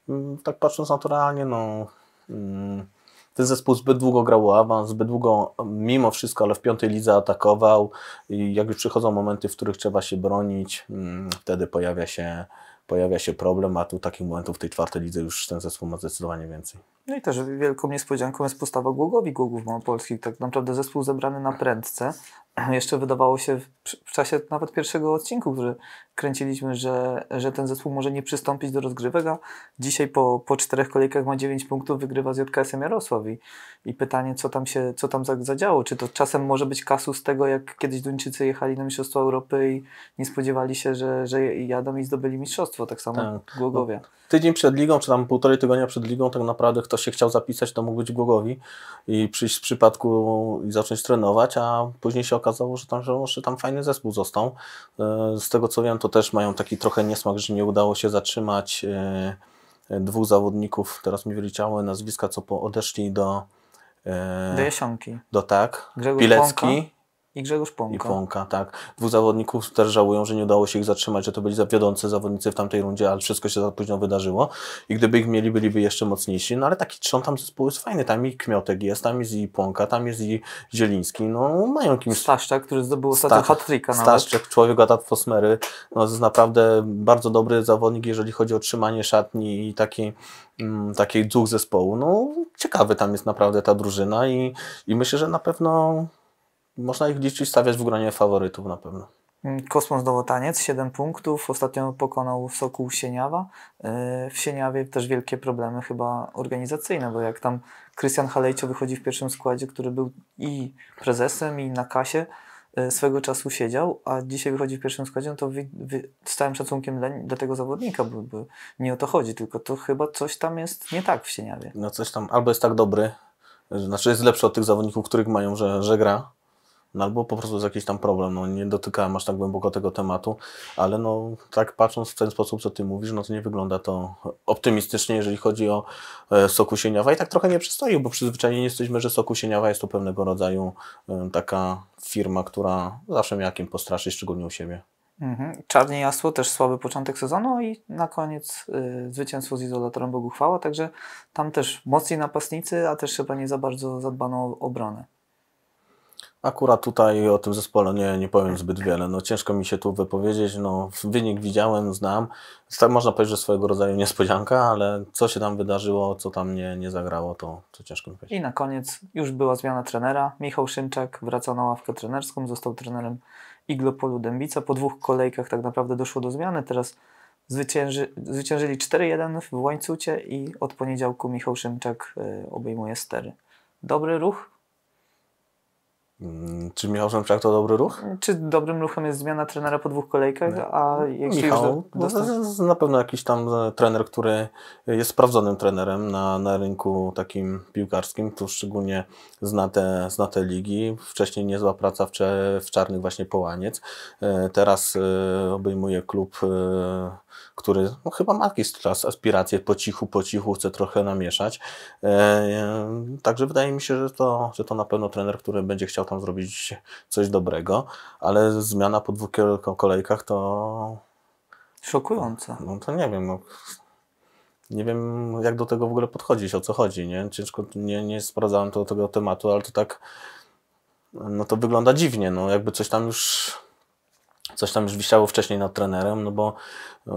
mm, tak patrząc naturalnie, no mm, ten zespół zbyt długo grał o awans, zbyt długo mimo wszystko, ale w piątej lidze atakował i jak już przychodzą momenty, w których trzeba się bronić, mm, wtedy pojawia się pojawia się problem, a tu takich momentów w tej czwartej lidze już ten zespół ma zdecydowanie więcej. No i też wielką niespodzianką jest postawa Głogowi Głogów Małopolskich. Tak naprawdę zespół zebrany na prędce. Jeszcze wydawało się w, czasie nawet pierwszego odcinku, który kręciliśmy, że, że ten zespół może nie przystąpić do rozgrywek, a dzisiaj po, po czterech kolejkach ma 9 punktów, wygrywa z JKS-em Jarosław. I, I, pytanie, co tam się, co tam zadziało? Czy to czasem może być kasus tego, jak kiedyś Duńczycy jechali na mistrzostwo Europy i nie spodziewali się, że, że jadą i zdobyli mistrzostwo, tak samo tak. Głogowie. No, tydzień przed ligą, czy tam półtorej tygodnia przed ligą tak naprawdę ktoś ktoś się chciał zapisać, to mógł być Głogowi i przyjść z przypadku i zacząć trenować, a później się okazało, że tam, że, może tam fajny zespół został. E, z tego co wiem, to też mają taki trochę niesmak, że nie udało się zatrzymać e, dwóch zawodników, teraz mi wyleciały nazwiska, co po, odeszli do e, do Jesionki. Do tak. Grzegorz Pilecki i Grzegorz Pąka. I Pąka, tak. Dwóch zawodników też żałują, że nie udało się ich zatrzymać, że to byli wiodący zawodnicy w tamtej rundzie, ale wszystko się za późno wydarzyło i gdyby ich mieli, byliby jeszcze mocniejsi, no ale taki trzon tam zespół jest fajny, tam i Kmiotek jest, tam jest i Pąka, tam jest i Zieliński, no mają kimś. Staszczak, który zdobył ostatnio hat-tricka nawet. Staszczak, człowiek od atmosfery, no jest naprawdę bardzo dobry zawodnik, jeżeli chodzi o trzymanie szatni i taki mm, takiej duch zespołu, no ciekawy tam jest naprawdę ta drużyna i, i myślę, że na pewno można ich liczyć, stawiać w gronie faworytów na pewno. Mm, Kosmos Nowotaniec, 7 punktów. Ostatnio pokonał Sokół Sieniawa. Y, w Sieniawie też wielkie problemy chyba organizacyjne, bo jak tam Krystian Halejcio wychodzi w pierwszym składzie, który był i prezesem, i na kasie, y, swego czasu siedział, a dzisiaj wychodzi w pierwszym składzie, no to wy, wy, z całym szacunkiem dla, dla tego zawodnika, bo, bo, nie o to chodzi, tylko to chyba coś tam jest nie tak w Sieniawie. No coś tam, albo jest tak dobry, znaczy jest lepszy od tych zawodników, których mają, że, że gra, no albo po prostu jest jakiś tam problem, no nie dotykałem aż tak głęboko tego tematu, ale no tak patrząc w ten sposób, co Ty mówisz, no to nie wygląda to optymistycznie, jeżeli chodzi o e, soku sieniawa i tak trochę nie przystoi, bo przyzwyczajeni jesteśmy, że soku sieniawa jest to pewnego rodzaju e, taka firma, która zawsze miała kim postraszyć, szczególnie u siebie. Mhm. Czarnie Jasło, też słaby początek sezonu i na koniec y, zwycięstwo z izolatorem Bogu chwała, także tam też mocniej napastnicy, a też chyba nie za bardzo zadbano o obronę. Akurat tutaj o tym zespole nie, nie powiem zbyt wiele. No, ciężko mi się tu wypowiedzieć. No, wynik widziałem, znam. Tak można powiedzieć, że swojego rodzaju niespodzianka, ale co się tam wydarzyło, co tam nie, nie zagrało, to, to ciężko mi powiedzieć. I na koniec już była zmiana trenera. Michał Szymczak wracał na ławkę trenerską, został trenerem Iglopolu Dębica. Po dwóch kolejkach tak naprawdę doszło do zmiany. Teraz zwycięży, zwyciężyli 4-1 w Łańcucie i od poniedziałku Michał Szymczak y, obejmuje stery. Dobry ruch Mm, czy Michał Szemczak to dobry ruch? Czy dobrym ruchem jest zmiana trenera po dwóch kolejkach? A Michał do, no, dostać... na pewno jakiś tam e, trener, który jest sprawdzonym trenerem na, na rynku takim piłkarskim, tu szczególnie zna te, zna te ligi. Wcześniej niezła praca w, w Czarnych właśnie Połaniec. E, teraz e, obejmuje klub który no, chyba ma jakiś czas aspiracje, po cichu, po cichu chce trochę namieszać. Także wydaje mi się, że to, że to na pewno trener, który będzie chciał tam zrobić coś dobrego, ale zmiana po dwóch kolejkach to... Szokujące. No to nie wiem, no, nie wiem jak do tego w ogóle podchodzić, o co chodzi, nie? Ciężko, nie, nie sprawdzałem to, tego tematu, ale to tak, no to wygląda dziwnie, no jakby coś tam już coś tam już wisiało wcześniej nad trenerem, no bo y,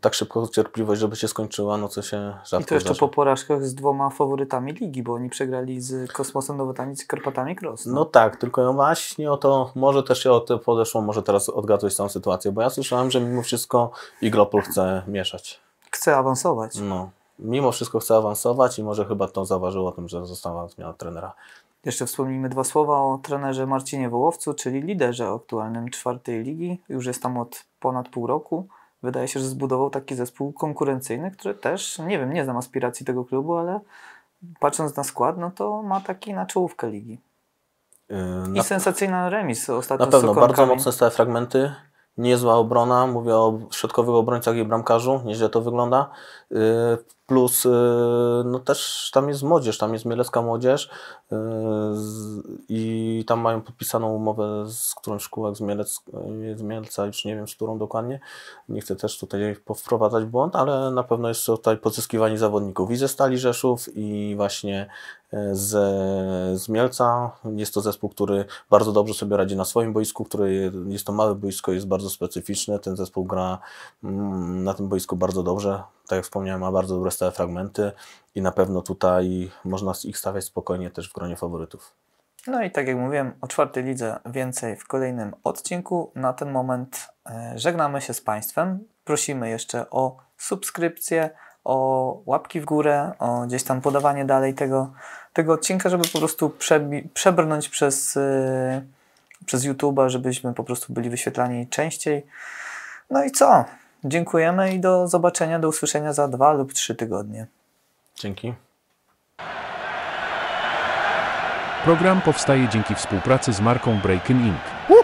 tak szybko cierpliwość, żeby się skończyła, no co się rzadko I to jeszcze zdarza. po porażkach z dwoma faworytami ligi, bo oni przegrali z Kosmosem Nowotami, z Karpatami Kros. No. no tak, tylko właśnie o to, może też się o to podeszło, może teraz odgadłeś tą sytuację, bo ja słyszałem, że mimo wszystko Iglopol chce mieszać. Chce awansować. No mimo wszystko chce awansować i może chyba to zaważyło o tym, że została zmiana trenera. Jeszcze wspomnijmy dwa słowa o trenerze Marcinie Wołowcu, czyli liderze aktualnym czwartej ligi. Już jest tam od ponad pół roku. Wydaje się, że zbudował taki zespół konkurencyjny, który też, nie wiem, nie znam aspiracji tego klubu, ale patrząc na skład, no to ma taki na czołówkę ligi. Yy, I na, sensacyjny remis ostatnio Na pewno, bardzo mocne stałe fragmenty niezła obrona, mówię o środkowych obrońcach i bramkarzu, nieźle to wygląda. Y, plus, y, no też tam jest młodzież, tam jest mielecka młodzież y, i tam mają podpisaną umowę z którąś szkółek z, Mielec, z Mielca, już nie wiem z którą dokładnie. Nie chcę też tutaj wprowadzać błąd, ale na pewno jest tutaj pozyskiwanie zawodników i ze Stali Rzeszów i właśnie E, z, z Mielca. Jest to zespół, który bardzo dobrze sobie radzi na swoim boisku, który jest to małe boisko, jest bardzo specyficzne. Ten zespół gra mm, na tym boisku bardzo dobrze. Tak jak wspomniałem, ma bardzo dobre stałe fragmenty i na pewno tutaj można ich stawiać spokojnie też w gronie faworytów. No i tak jak mówiłem, o czwartej lidze więcej w kolejnym odcinku. Na ten moment e, żegnamy się z Państwem. Prosimy jeszcze o subskrypcję, o łapki w górę, o gdzieś tam podawanie dalej tego tego odcinka, żeby po prostu przebi- przebrnąć przez, yy, przez YouTube'a, żebyśmy po prostu byli wyświetlani częściej. No i co? Dziękujemy i do zobaczenia, do usłyszenia za dwa lub trzy tygodnie. Dzięki. Program powstaje dzięki współpracy z marką Breakin Inc.